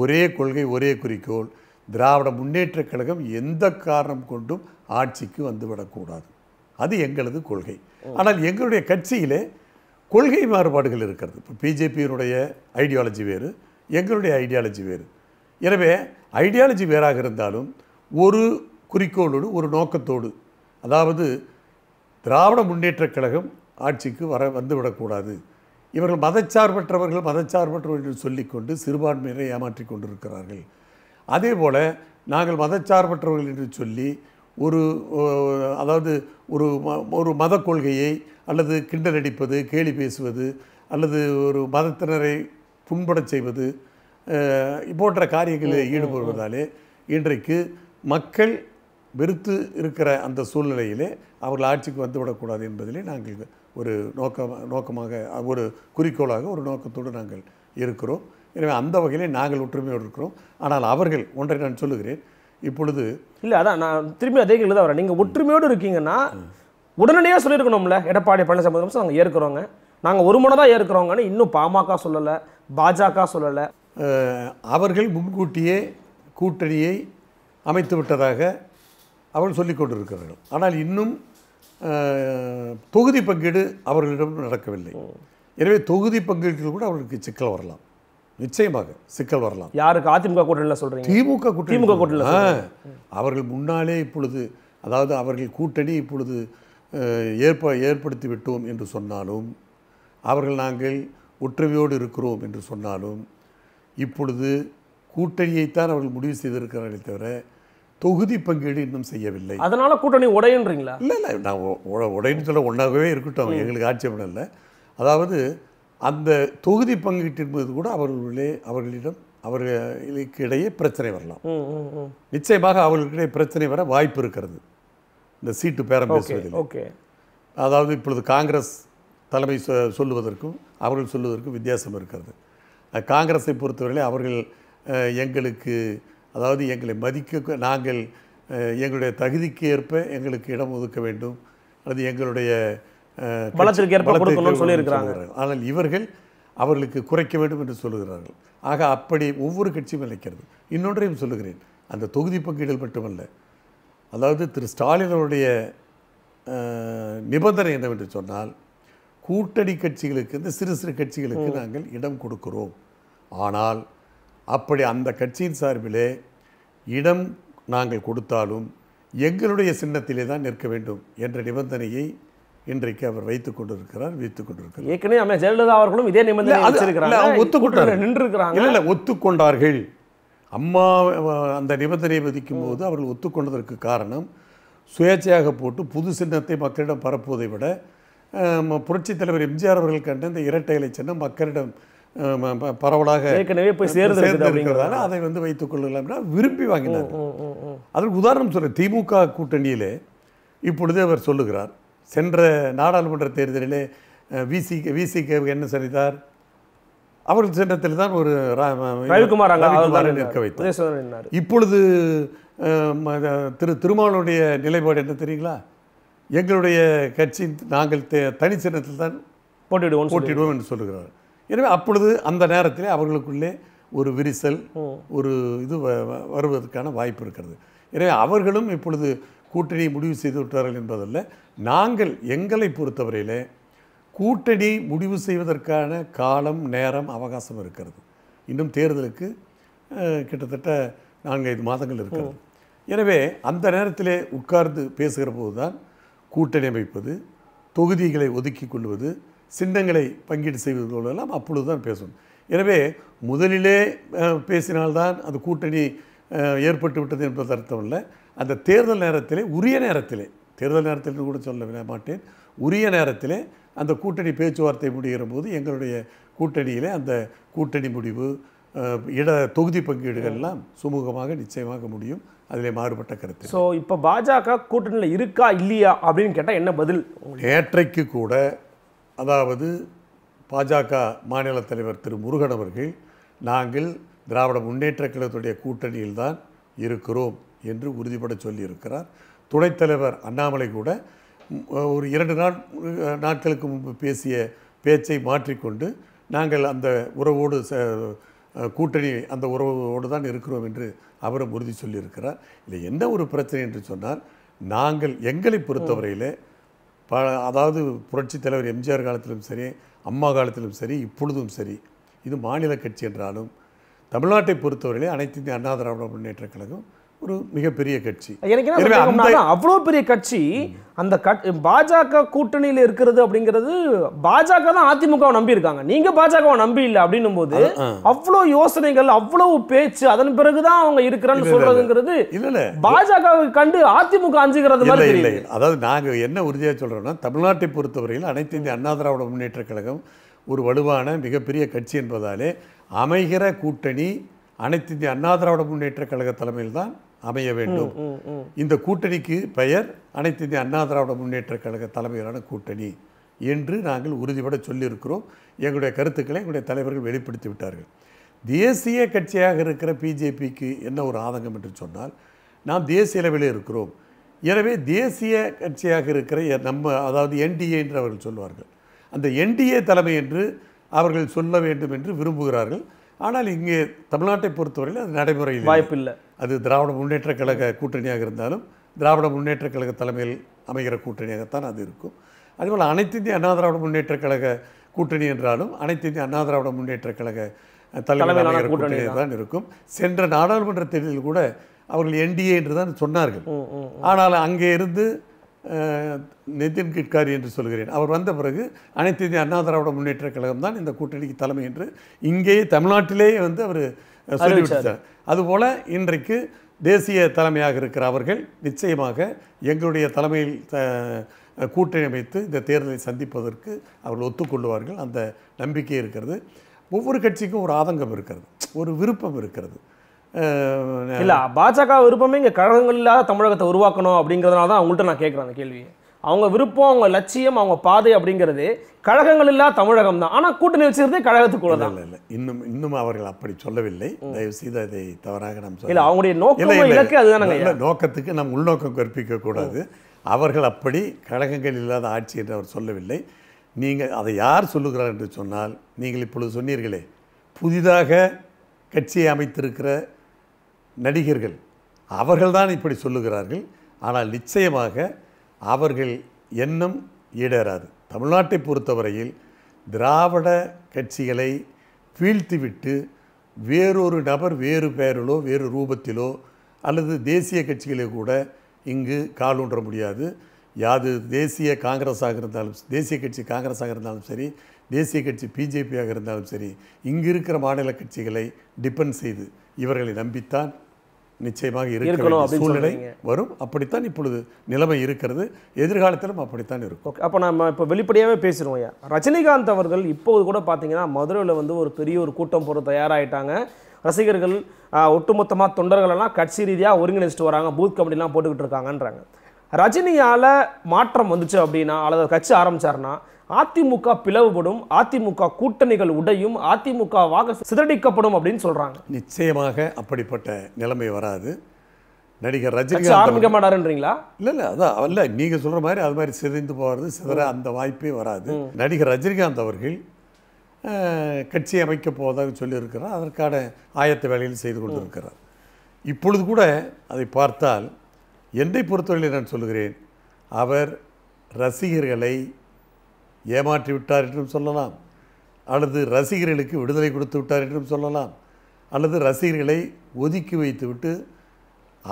ஒரே கொள்கை ஒரே குறிக்கோள் திராவிட முன்னேற்ற கழகம் எந்த காரணம் கொண்டும் ஆட்சிக்கு வந்துவிடக்கூடாது அது எங்களது கொள்கை ஆனால் எங்களுடைய கட்சியிலே கொள்கை மாறுபாடுகள் இருக்கிறது இப்போ பிஜேபியினுடைய ஐடியாலஜி வேறு எங்களுடைய ஐடியாலஜி வேறு எனவே ஐடியாலஜி வேறாக இருந்தாலும் ஒரு குறிக்கோளோடு ஒரு நோக்கத்தோடு அதாவது திராவிட முன்னேற்றக் கழகம் ஆட்சிக்கு வர வந்துவிடக்கூடாது இவர்கள் மதச்சார்பற்றவர்கள் மதச்சார்பற்றவர்கள் என்று சொல்லிக்கொண்டு சிறுபான்மையினரை ஏமாற்றி கொண்டிருக்கிறார்கள் அதே போல் நாங்கள் மதச்சார்பற்றவர்கள் என்று சொல்லி ஒரு அதாவது ஒரு ஒரு மத கொள்கையை அல்லது கிண்டல் அடிப்பது கேலி பேசுவது அல்லது ஒரு மதத்தினரை புண்படச் செய்வது போன்ற காரியங்களில் ஈடுபடுவதாலே இன்றைக்கு மக்கள் வெறுத்து இருக்கிற அந்த சூழ்நிலையிலே அவர்கள் ஆட்சிக்கு வந்துவிடக்கூடாது என்பதிலே நாங்கள் ஒரு நோக்கமாக நோக்கமாக ஒரு குறிக்கோளாக ஒரு நோக்கத்தோடு நாங்கள் இருக்கிறோம் எனவே அந்த வகையிலே நாங்கள் ஒற்றுமையோடு இருக்கிறோம் ஆனால் அவர்கள் ஒன்றை நான் சொல்லுகிறேன் இப்பொழுது இல்லை அதான் நான் திரும்பி அதே கேள்வி தான் வரேன் நீங்கள் ஒற்றுமையோடு இருக்கீங்கன்னா உடனடியாக சொல்லியிருக்கணும்ல எடப்பாடி பழனிசாமி நாங்கள் ஏற்கிறோங்க நாங்கள் ஒரு முறை தான் ஏற்கிறோங்கன்னு இன்னும் பாமக சொல்லலை பாஜக சொல்லலை அவர்கள் முன்கூட்டியே கூட்டணியை அமைத்து விட்டதாக அவர்கள் சொல்லிக் கொண்டிருக்கிறார்கள் ஆனால் இன்னும் தொகுதி பங்கீடு அவர்களிடம் நடக்கவில்லை எனவே தொகுதி பங்கீட்டில் கூட அவர்களுக்கு சிக்கல் வரலாம் நிச்சயமாக சிக்கல் வரலாம் யாருக்கு அதிமுக கூட்டணியில் சொல்கிறீங்க திமுக கூட்டணி திமுக கூட்டணியில் அவர்கள் முன்னாலே இப்பொழுது அதாவது அவர்கள் கூட்டணி இப்பொழுது ஏற்ப ஏற்படுத்தி விட்டோம் என்று சொன்னாலும் அவர்கள் நாங்கள் ஒற்றுமையோடு இருக்கிறோம் என்று சொன்னாலும் இப்பொழுது கூட்டணியைத்தான் அவர்கள் முடிவு செய்திருக்கிறார்களே தவிர தொகுதி பங்கீடு இன்னும் செய்யவில்லை அதனால கூட்டணி உடையன்றீங்களா இல்லை இல்லை நான் உடையன்னு சொல்ல ஒன்றாகவே இருக்கட்டும் எங்களுக்கு ஆட்சேபம் இல்லை அதாவது அந்த தொகுதி பங்கீட்டு என்பது கூட அவர்களே அவர்களிடம் அவர்களுக்கு இடையே பிரச்சனை வரலாம் நிச்சயமாக அவர்களுக்கிடையே பிரச்சனை வர வாய்ப்பு இருக்கிறது இந்த சீட்டு பேரம் பேசுவதில் ஓகே அதாவது இப்பொழுது காங்கிரஸ் தலைமை சொல்லுவதற்கும் அவர்கள் சொல்லுவதற்கும் வித்தியாசம் இருக்கிறது காங்கிரஸை பொறுத்தவரையில் அவர்கள் எங்களுக்கு அதாவது எங்களை மதிக்க நாங்கள் எங்களுடைய தகுதிக்கு ஏற்ப எங்களுக்கு இடம் ஒதுக்க வேண்டும் அல்லது எங்களுடைய ஆனால் இவர்கள் அவர்களுக்கு குறைக்க வேண்டும் என்று சொல்லுகிறார்கள் ஆக அப்படி ஒவ்வொரு கட்சியும் நினைக்கிறது இன்னொன்றையும் சொல்லுகிறேன் அந்த தொகுதி பங்கீடுகள் மட்டுமல்ல அதாவது திரு ஸ்டாலின் அவருடைய நிபந்தனை என்னவென்று சொன்னால் கூட்டணி கட்சிகளுக்கு இந்த சிறு சிறு கட்சிகளுக்கு நாங்கள் இடம் கொடுக்கிறோம் ஆனால் அப்படி அந்த கட்சியின் சார்பிலே இடம் நாங்கள் கொடுத்தாலும் எங்களுடைய சின்னத்திலே தான் நிற்க வேண்டும் என்ற நிபந்தனையை இன்றைக்கு அவர் வைத்துக் கொண்டிருக்கிறார் வைத்துக் கொண்டிருக்கிறார் ஏற்கனவே ஜெயலலிதா அவர்களும் இதே நிபந்தனை ஒத்துக்கொண்டார்கள் நின்றுக்கிறாங்க இல்லை ஒத்துக்கொண்டார்கள் அம்மா அந்த நிபந்தனையை விதிக்கும் போது அவர்கள் ஒத்துக்கொண்டதற்கு காரணம் சுயேட்சையாக போட்டு புது சின்னத்தை மக்களிடம் பரப்புவதை விட புரட்சித் தலைவர் எம்ஜிஆர் அவர்கள் கண்ட இந்த இரட்டை இலை சின்னம் மக்களிடம் பரவலாக ஏற்கனவே போய் சேர்ந்து அப்படிங்கிறதால அதை வந்து வைத்துக் கொள்ளலாம் விரும்பி வாங்கினார் அதற்கு உதாரணம் சொல்ல திமுக கூட்டணியிலே இப்பொழுதே அவர் சொல்லுகிறார் சென்ற நாடாளுமன்ற தேர்தலிலே விசி கே என்ன சரித்தார் அவர்கள் சென்றத்தில் தான் ஒரு ரவிக்குமார் நிற்க வைத்தார் இப்பொழுது திரு திருமாவளுடைய நிலைப்பாடு என்ன தெரியுங்களா எங்களுடைய கட்சி நாங்கள் தனி சின்னத்தில் தான் போட்டிடுவோம் போட்டிடுவோம் என்று சொல்லுகிறார் எனவே அப்பொழுது அந்த நேரத்தில் அவர்களுக்குள்ளே ஒரு விரிசல் ஒரு இது வருவதற்கான வாய்ப்பு இருக்கிறது எனவே அவர்களும் இப்பொழுது கூட்டணி முடிவு செய்து விட்டார்கள் என்பதல்ல நாங்கள் எங்களை பொறுத்தவரையில் கூட்டணி முடிவு செய்வதற்கான காலம் நேரம் அவகாசம் இருக்கிறது இன்னும் தேர்தலுக்கு கிட்டத்தட்ட நான்கு ஐந்து மாதங்கள் இருக்கிறது எனவே அந்த நேரத்தில் உட்கார்ந்து பேசுகிற போது தான் கூட்டணி அமைப்பது தொகுதிகளை ஒதுக்கி கொள்வது சின்னங்களை பங்கீடு செய்வதோடெல்லாம் அப்பொழுது தான் பேசணும் எனவே முதலிலே பேசினால்தான் அது கூட்டணி ஏற்பட்டு விட்டது என்பது அர்த்தம் இல்லை அந்த தேர்தல் நேரத்திலே உரிய நேரத்திலே தேர்தல் நேரத்தில் கூட சொல்ல மாட்டேன் உரிய நேரத்திலே அந்த கூட்டணி பேச்சுவார்த்தை முடிகிற போது எங்களுடைய கூட்டணியிலே அந்த கூட்டணி முடிவு இட தொகுதி பங்கீடுகள்லாம் சுமூகமாக நிச்சயமாக முடியும் அதில் மாறுபட்ட கருத்து ஸோ இப்போ பாஜக கூட்டணியில் இருக்கா இல்லையா அப்படின்னு கேட்டால் என்ன பதில் நேற்றைக்கு கூட அதாவது பாஜக மாநில தலைவர் திரு முருகன் அவர்கள் நாங்கள் திராவிட முன்னேற்ற கழகத்துடைய கூட்டணியில்தான் இருக்கிறோம் என்று உறுதிபட சொல்லியிருக்கிறார் துணைத் தலைவர் அண்ணாமலை கூட ஒரு இரண்டு நாள் நாட்களுக்கு முன்பு பேசிய பேச்சை மாற்றிக்கொண்டு நாங்கள் அந்த உறவோடு ச கூட்டணி அந்த உறவோடு தான் இருக்கிறோம் என்று அவரும் உறுதி சொல்லியிருக்கிறார் இல்லை என்ன ஒரு பிரச்சனை என்று சொன்னால் நாங்கள் எங்களை பொறுத்தவரையில் ப அதாவது புரட்சித் தலைவர் எம்ஜிஆர் காலத்திலும் சரி அம்மா காலத்திலும் சரி இப்பொழுதும் சரி இது மாநில கட்சி என்றாலும் தமிழ்நாட்டை பொறுத்தவரையிலே அனைத்து இந்திய அண்ணா திராவிட முன்னேற்றக் கழகம் ஒரு மிகப்பெரிய கட்சி எனக்கு அவ்வளோ பெரிய கட்சி அந்த பாஜக கூட்டணியில் இருக்கிறது அப்படிங்கிறது பாஜக தான் அதிமுகவை நம்பி இருக்காங்க நீங்க பாஜகவை நம்பி இல்லை அப்படின்னும் போது அவ்வளவு யோசனைகள் அவ்வளவு பேச்சு அதன் பிறகுதான் அவங்க இருக்கிறான்னு சொல்றதுங்கிறது பாஜக பாஜகவை கண்டு அதிமுக அஞ்சுகிறது மாதிரி இல்லை அதாவது நாங்க என்ன உறுதியா சொல்றோம்னா தமிழ்நாட்டை பொறுத்தவரையில் அனைத்து இந்திய அண்ணா திராவிட முன்னேற்ற கழகம் ஒரு வலுவான மிகப்பெரிய கட்சி என்பதாலே அமைகிற கூட்டணி அனைத்து இந்திய அண்ணா திராவிட முன்னேற்ற கழக தலைமையில் தான் அமைய வேண்டும் இந்த கூட்டணிக்கு பெயர் அனைத்து இந்திய அண்ணா திராவிட முன்னேற்ற கழக தலைமையிலான கூட்டணி என்று நாங்கள் உறுதிபட சொல்லியிருக்கிறோம் எங்களுடைய கருத்துக்களை எங்களுடைய தலைவர்கள் வெளிப்படுத்தி விட்டார்கள் தேசிய கட்சியாக இருக்கிற பிஜேபிக்கு என்ன ஒரு ஆதங்கம் என்று சொன்னால் நாம் தேசிய அளவில் இருக்கிறோம் எனவே தேசிய கட்சியாக இருக்கிற நம்ம அதாவது என்டிஏ என்று அவர்கள் சொல்வார்கள் அந்த என்டிஏ தலைமை என்று அவர்கள் சொல்ல வேண்டும் என்று விரும்புகிறார்கள் ஆனால் இங்கே தமிழ்நாட்டை பொறுத்தவரையில் அது நடைமுறையில் வாய்ப்பில்லை அது திராவிட முன்னேற்ற கழக கூட்டணியாக இருந்தாலும் திராவிட முன்னேற்ற கழக தலைமையில் அமைகிற கூட்டணியாகத்தான் அது இருக்கும் அதேபோல் அனைத்து இந்திய அண்ணா திராவிட முன்னேற்ற கழக கூட்டணி என்றாலும் அனைத்து இந்திய அண்ணா திராவிட முன்னேற்ற கழக தலைமையில் கூட்டணியாக தான் இருக்கும் சென்ற நாடாளுமன்ற தேர்தலில் கூட அவர்கள் என்டிஏ என்று தான் சொன்னார்கள் ஆனால் அங்கே இருந்து நிதின் கட்காரி என்று சொல்கிறேன் அவர் வந்த பிறகு அனைத்து இந்திய அண்ணா திராவிட முன்னேற்ற கழகம் தான் இந்த கூட்டணிக்கு தலைமை என்று இங்கேயே தமிழ்நாட்டிலேயே வந்து அவர் சொல்லிவிட்டார் அதுபோல் இன்றைக்கு தேசிய தலைமையாக இருக்கிற அவர்கள் நிச்சயமாக எங்களுடைய தலைமையில் கூட்டணி அமைத்து இந்த தேர்தலை சந்திப்பதற்கு அவர்கள் ஒத்துக்கொள்வார்கள் அந்த நம்பிக்கை இருக்கிறது ஒவ்வொரு கட்சிக்கும் ஒரு ஆதங்கம் இருக்கிறது ஒரு விருப்பம் இருக்கிறது இல்லை பாஜக விருப்பமே இங்கே கழகங்கள் இல்லாத தமிழகத்தை உருவாக்கணும் அப்படிங்கிறதுனால தான் அவங்கள்ட்ட நான் கேட்குறேன் அந்த கேள்வியை அவங்க விருப்பம் அவங்க லட்சியம் அவங்க பாதை அப்படிங்கிறது கழகங்கள் இல்லா தமிழகம் தான் ஆனால் கூட்டணி வச்சிருந்தே கழகத்துக்குள்ள தான் இல்லை இன்னும் இன்னும் அவர்கள் அப்படி சொல்லவில்லை தயவு செய்து அதை தவறாக நாம் சொல்ல அவங்களுடைய நோக்கம் இலக்கு அதுதானங்க இல்லை நோக்கத்துக்கு நம் உள்நோக்கம் கற்பிக்க கூடாது அவர்கள் அப்படி கழகங்கள் இல்லாத ஆட்சி என்று அவர் சொல்லவில்லை நீங்கள் அதை யார் சொல்லுகிறார் என்று சொன்னால் நீங்கள் இப்பொழுது சொன்னீர்களே புதிதாக கட்சியை அமைத்திருக்கிற நடிகர்கள் அவர்கள்தான் இப்படி சொல்லுகிறார்கள் ஆனால் நிச்சயமாக அவர்கள் எண்ணம் ஈடேறாது தமிழ்நாட்டை பொறுத்தவரையில் திராவிட கட்சிகளை வீழ்த்திவிட்டு வேறொரு நபர் வேறு பெயரிலோ வேறு ரூபத்திலோ அல்லது தேசிய கட்சிகளே கூட இங்கு காலூன்ற முடியாது யாது தேசிய காங்கிரஸாக இருந்தாலும் தேசிய கட்சி காங்கிரஸாக இருந்தாலும் சரி தேசிய கட்சி பிஜேபியாக இருந்தாலும் சரி இங்கு இருக்கிற மாநில கட்சிகளை டிபெண்ட் செய்து இவர்களை நம்பித்தான் நிச்சயமாக இருக்கணும் சூழ்நிலை வரும் அப்படித்தான் இப்பொழுது நிலைமை இருக்கிறது எதிர்காலத்திலும் அப்படித்தான் இருக்கும் ஓகே அப்போ நம்ம இப்போ வெளிப்படையாகவே பேசிடுவோம் ஐயா ரஜினிகாந்த் அவர்கள் இப்போது கூட பார்த்தீங்கன்னா மதுரையில் வந்து ஒரு பெரிய ஒரு கூட்டம் போகிற தயாராகிட்டாங்க ரசிகர்கள் ஒட்டுமொத்தமாக தொண்டர்களெல்லாம் கட்சி ரீதியாக ஒருங்கிணைச்சிட்டு வராங்க பூத் கமிட்டிலாம் போட்டுக்கிட்டு இருக்காங்கன்றாங்க ரஜினியால் மாற்றம் வந்துச்சு அப்படின்னா அல்லது கட்சி ஆரம்பித்தாருன்னா அதிமுக பிளவுபடும் அதிமுக கூட்டணிகள் உடையும் அதிமுக வாக சிதறடிக்கப்படும் அப்படின்னு சொல்றாங்க நிச்சயமாக அப்படிப்பட்ட நிலைமை வராது நடிகர் ரஜினிகாந்த் ஆரம்பிக்க மாட்டாருன்றீங்களா இல்லை அதான் இல்லை நீங்கள் சொல்ற மாதிரி அது மாதிரி சிதைந்து போறது சிதற அந்த வாய்ப்பே வராது நடிகர் ரஜினிகாந்த் அவர்கள் கட்சி அமைக்க போவதாக சொல்லியிருக்கிறார் அதற்கான ஆயத்த வேலையில் செய்து கொண்டிருக்கிறார் இப்பொழுது கூட அதை பார்த்தால் என்னை பொறுத்தவரையில் நான் சொல்கிறேன் அவர் ரசிகர்களை ஏமாற்றி விட்டார் என்றும் சொல்லலாம் அல்லது ரசிகர்களுக்கு விடுதலை கொடுத்து விட்டார் என்றும் சொல்லலாம் அல்லது ரசிகர்களை ஒதுக்கி வைத்துவிட்டு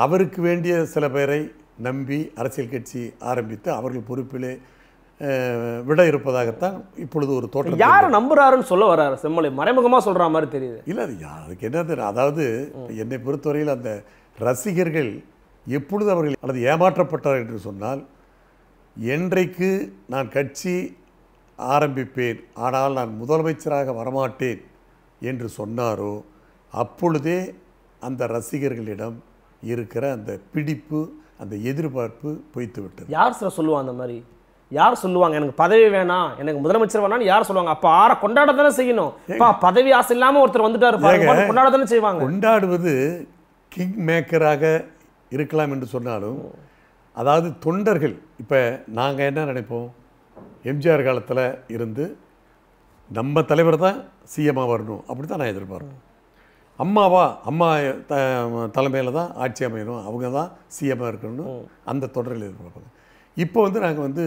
அவருக்கு வேண்டிய சில பேரை நம்பி அரசியல் கட்சி ஆரம்பித்து அவர்கள் பொறுப்பிலே விட இருப்பதாகத்தான் இப்பொழுது ஒரு தோற்றம் யார் நம்புறாருன்னு சொல்ல வர்றாரு செம்மலை மறைமுகமாக சொல்கிற மாதிரி தெரியுது இல்லை அது அதுக்கு என்ன தெரியும் அதாவது என்னை பொறுத்தவரையில் அந்த ரசிகர்கள் எப்பொழுது அவர்கள் அல்லது ஏமாற்றப்பட்டார் என்று சொன்னால் என்றைக்கு நான் கட்சி ஆரம்பிப்பேன் ஆனால் நான் முதலமைச்சராக வரமாட்டேன் என்று சொன்னாரோ அப்பொழுதே அந்த ரசிகர்களிடம் இருக்கிற அந்த பிடிப்பு அந்த எதிர்பார்ப்பு பொய்த்து விட்டது யார் சார் சொல்லுவாங்க அந்த மாதிரி யார் சொல்லுவாங்க எனக்கு பதவி வேணாம் எனக்கு முதலமைச்சர் வேணாம்னு யார் சொல்லுவாங்க அப்போ ஆற கொண்டாட தானே செய்யணும் இப்போ பதவி ஆசை இல்லாமல் ஒருத்தர் வந்துட்டாரு கொண்டாட தானே செய்வாங்க கொண்டாடுவது கிங் மேக்கராக இருக்கலாம் என்று சொன்னாலும் அதாவது தொண்டர்கள் இப்போ நாங்கள் என்ன நினைப்போம் எம்ஜிஆர் காலத்தில் இருந்து நம்ம தலைவர் தான் சிஎம்மாக வரணும் அப்படி தான் நான் எதிர்பார்ப்பேன் அம்மாவா அம்மா த தலைமையில் தான் ஆட்சி அமையணும் அவங்க தான் சிஎம்மாக இருக்கணும்னு அந்த தொடரில் எதிர்பார்ப்பாங்க இப்போ வந்து நாங்கள் வந்து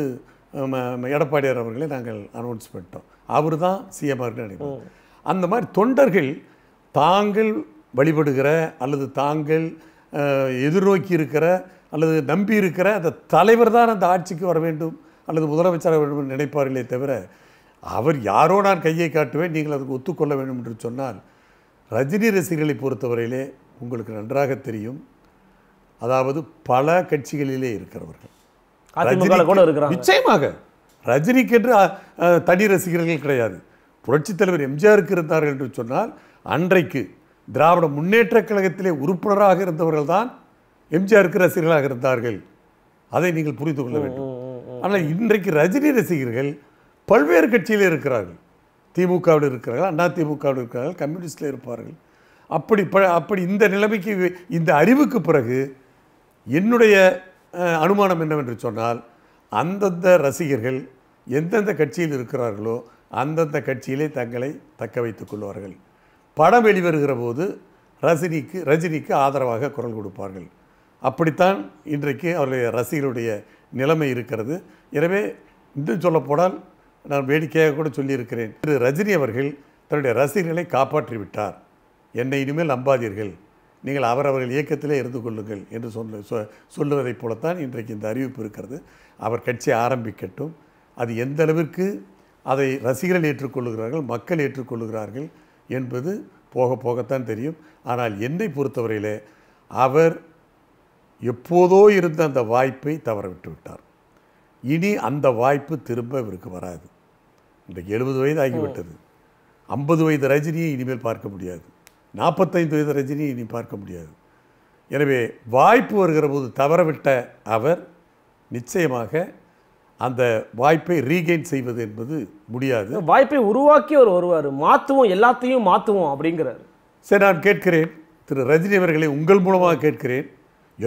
எடப்பாடியார் அவர்களை நாங்கள் அனௌன்ஸ் பண்ணிட்டோம் அவர் தான் சிஎம்மாக இருக்குன்னு நினைக்கிறோம் அந்த மாதிரி தொண்டர்கள் தாங்கள் வழிபடுகிற அல்லது தாங்கள் எதிர்நோக்கி இருக்கிற அல்லது நம்பி இருக்கிற அந்த தலைவர் தான் அந்த ஆட்சிக்கு வர வேண்டும் அல்லது முதலமைச்சர் வேண்டும் நினைப்பார்களே தவிர அவர் யாரோ நான் கையை காட்டுவேன் நீங்கள் அதுக்கு ஒத்துக்கொள்ள வேண்டும் என்று சொன்னால் ரஜினி ரசிகர்களை பொறுத்தவரையிலே உங்களுக்கு நன்றாக தெரியும் அதாவது பல கட்சிகளிலே இருக்கிறவர்கள் நிச்சயமாக ரஜினிக்கு என்று தனி ரசிகர்கள் கிடையாது புரட்சித் தலைவர் எம்ஜிஆருக்கு இருந்தார்கள் என்று சொன்னால் அன்றைக்கு திராவிட முன்னேற்ற கழகத்திலே உறுப்பினராக இருந்தவர்கள் தான் எம்ஜிஆருக்கு ரசிகர்களாக இருந்தார்கள் அதை நீங்கள் புரிந்து கொள்ள வேண்டும் ஆனால் இன்றைக்கு ரஜினி ரசிகர்கள் பல்வேறு கட்சியில் இருக்கிறார்கள் திமுகவில் இருக்கிறார்கள் அண்ணா திமுகவில் இருக்கிறார்கள் கம்யூனிஸ்டில் இருப்பார்கள் அப்படி ப அப்படி இந்த நிலைமைக்கு இந்த அறிவுக்கு பிறகு என்னுடைய அனுமானம் என்னவென்று சொன்னால் அந்தந்த ரசிகர்கள் எந்தெந்த கட்சியில் இருக்கிறார்களோ அந்தந்த கட்சியிலே தங்களை தக்க வைத்துக் கொள்வார்கள் படம் வெளிவருகிற போது ரஜினிக்கு ரஜினிக்கு ஆதரவாக குரல் கொடுப்பார்கள் அப்படித்தான் இன்றைக்கு அவருடைய ரசிகருடைய நிலைமை இருக்கிறது எனவே இன்னும் சொல்லப்போனால் நான் வேடிக்கையாக கூட சொல்லியிருக்கிறேன் திரு ரஜினி அவர்கள் தன்னுடைய ரசிகர்களை காப்பாற்றி விட்டார் என்னை இனிமேல் நம்பாதீர்கள் நீங்கள் அவரவர்கள் இயக்கத்திலே இருந்து கொள்ளுங்கள் என்று சொல்ல சொ சொல்லுவதைப் போலத்தான் இன்றைக்கு இந்த அறிவிப்பு இருக்கிறது அவர் கட்சி ஆரம்பிக்கட்டும் அது எந்த அளவிற்கு அதை ரசிகர்கள் ஏற்றுக்கொள்ளுகிறார்கள் மக்கள் ஏற்றுக்கொள்ளுகிறார்கள் என்பது போக போகத்தான் தெரியும் ஆனால் என்னை பொறுத்தவரையிலே அவர் எப்போதோ இருந்த அந்த வாய்ப்பை தவறவிட்டு விட்டார் இனி அந்த வாய்ப்பு திரும்ப இவருக்கு வராது இன்றைக்கு எழுபது வயது ஆகிவிட்டது ஐம்பது வயது ரஜினியை இனிமேல் பார்க்க முடியாது நாற்பத்தைந்து வயது ரஜினியை இனி பார்க்க முடியாது எனவே வாய்ப்பு வருகிற போது தவறவிட்ட அவர் நிச்சயமாக அந்த வாய்ப்பை ரீகெயின் செய்வது என்பது முடியாது வாய்ப்பை உருவாக்கி அவர் வருவார் மாற்றுவோம் எல்லாத்தையும் மாற்றுவோம் அப்படிங்கிறார் சரி நான் கேட்கிறேன் திரு ரஜினி அவர்களை உங்கள் மூலமாக கேட்கிறேன்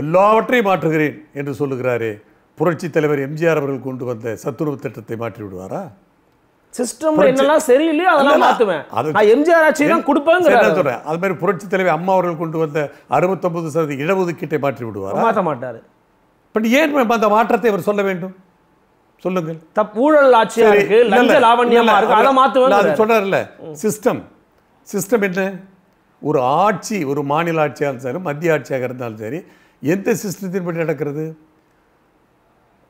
எல்லாவற்றையும் மாற்றுகிறேன் என்று சொல்லுகிறாரே புரட்சி தலைவர் எம்ஜிஆர் அவர்கள் கொண்டு வந்த சத்துணவு திட்டத்தை மாற்றி விடுவாரா சிஸ்டம் என்னெல்லாம் சரியில்லையோ அதெல்லாம் மாற்றுவேன் நான் எம்ஜிஆர் ஆட்சி தான் கொடுப்பேங்க சொல்கிறேன் அது மாதிரி புரட்சி தலைவர் அம்மா அவர்கள் கொண்டு வந்த அறுபத்தொம்பது சதவீத இடஒதுக்கீட்டை மாற்றி விடுவார் மாற்ற மாட்டார் பட் ஏன் அந்த மாற்றத்தை அவர் சொல்ல வேண்டும் சொல்லுங்கள் தப் ஊழல் ஆட்சியா இருக்கு லஞ்ச லாவண்யமா இருக்கு அதை மாத்துவாங்க அது சொல்றாருல்ல சிஸ்டம் சிஸ்டம் என்ன ஒரு ஆட்சி ஒரு மாநில ஆட்சியாக இருந்தாலும் மத்திய ஆட்சியாக இருந்தாலும் சரி எந்த சிஸ்டத்தின்படி நடக்கிறது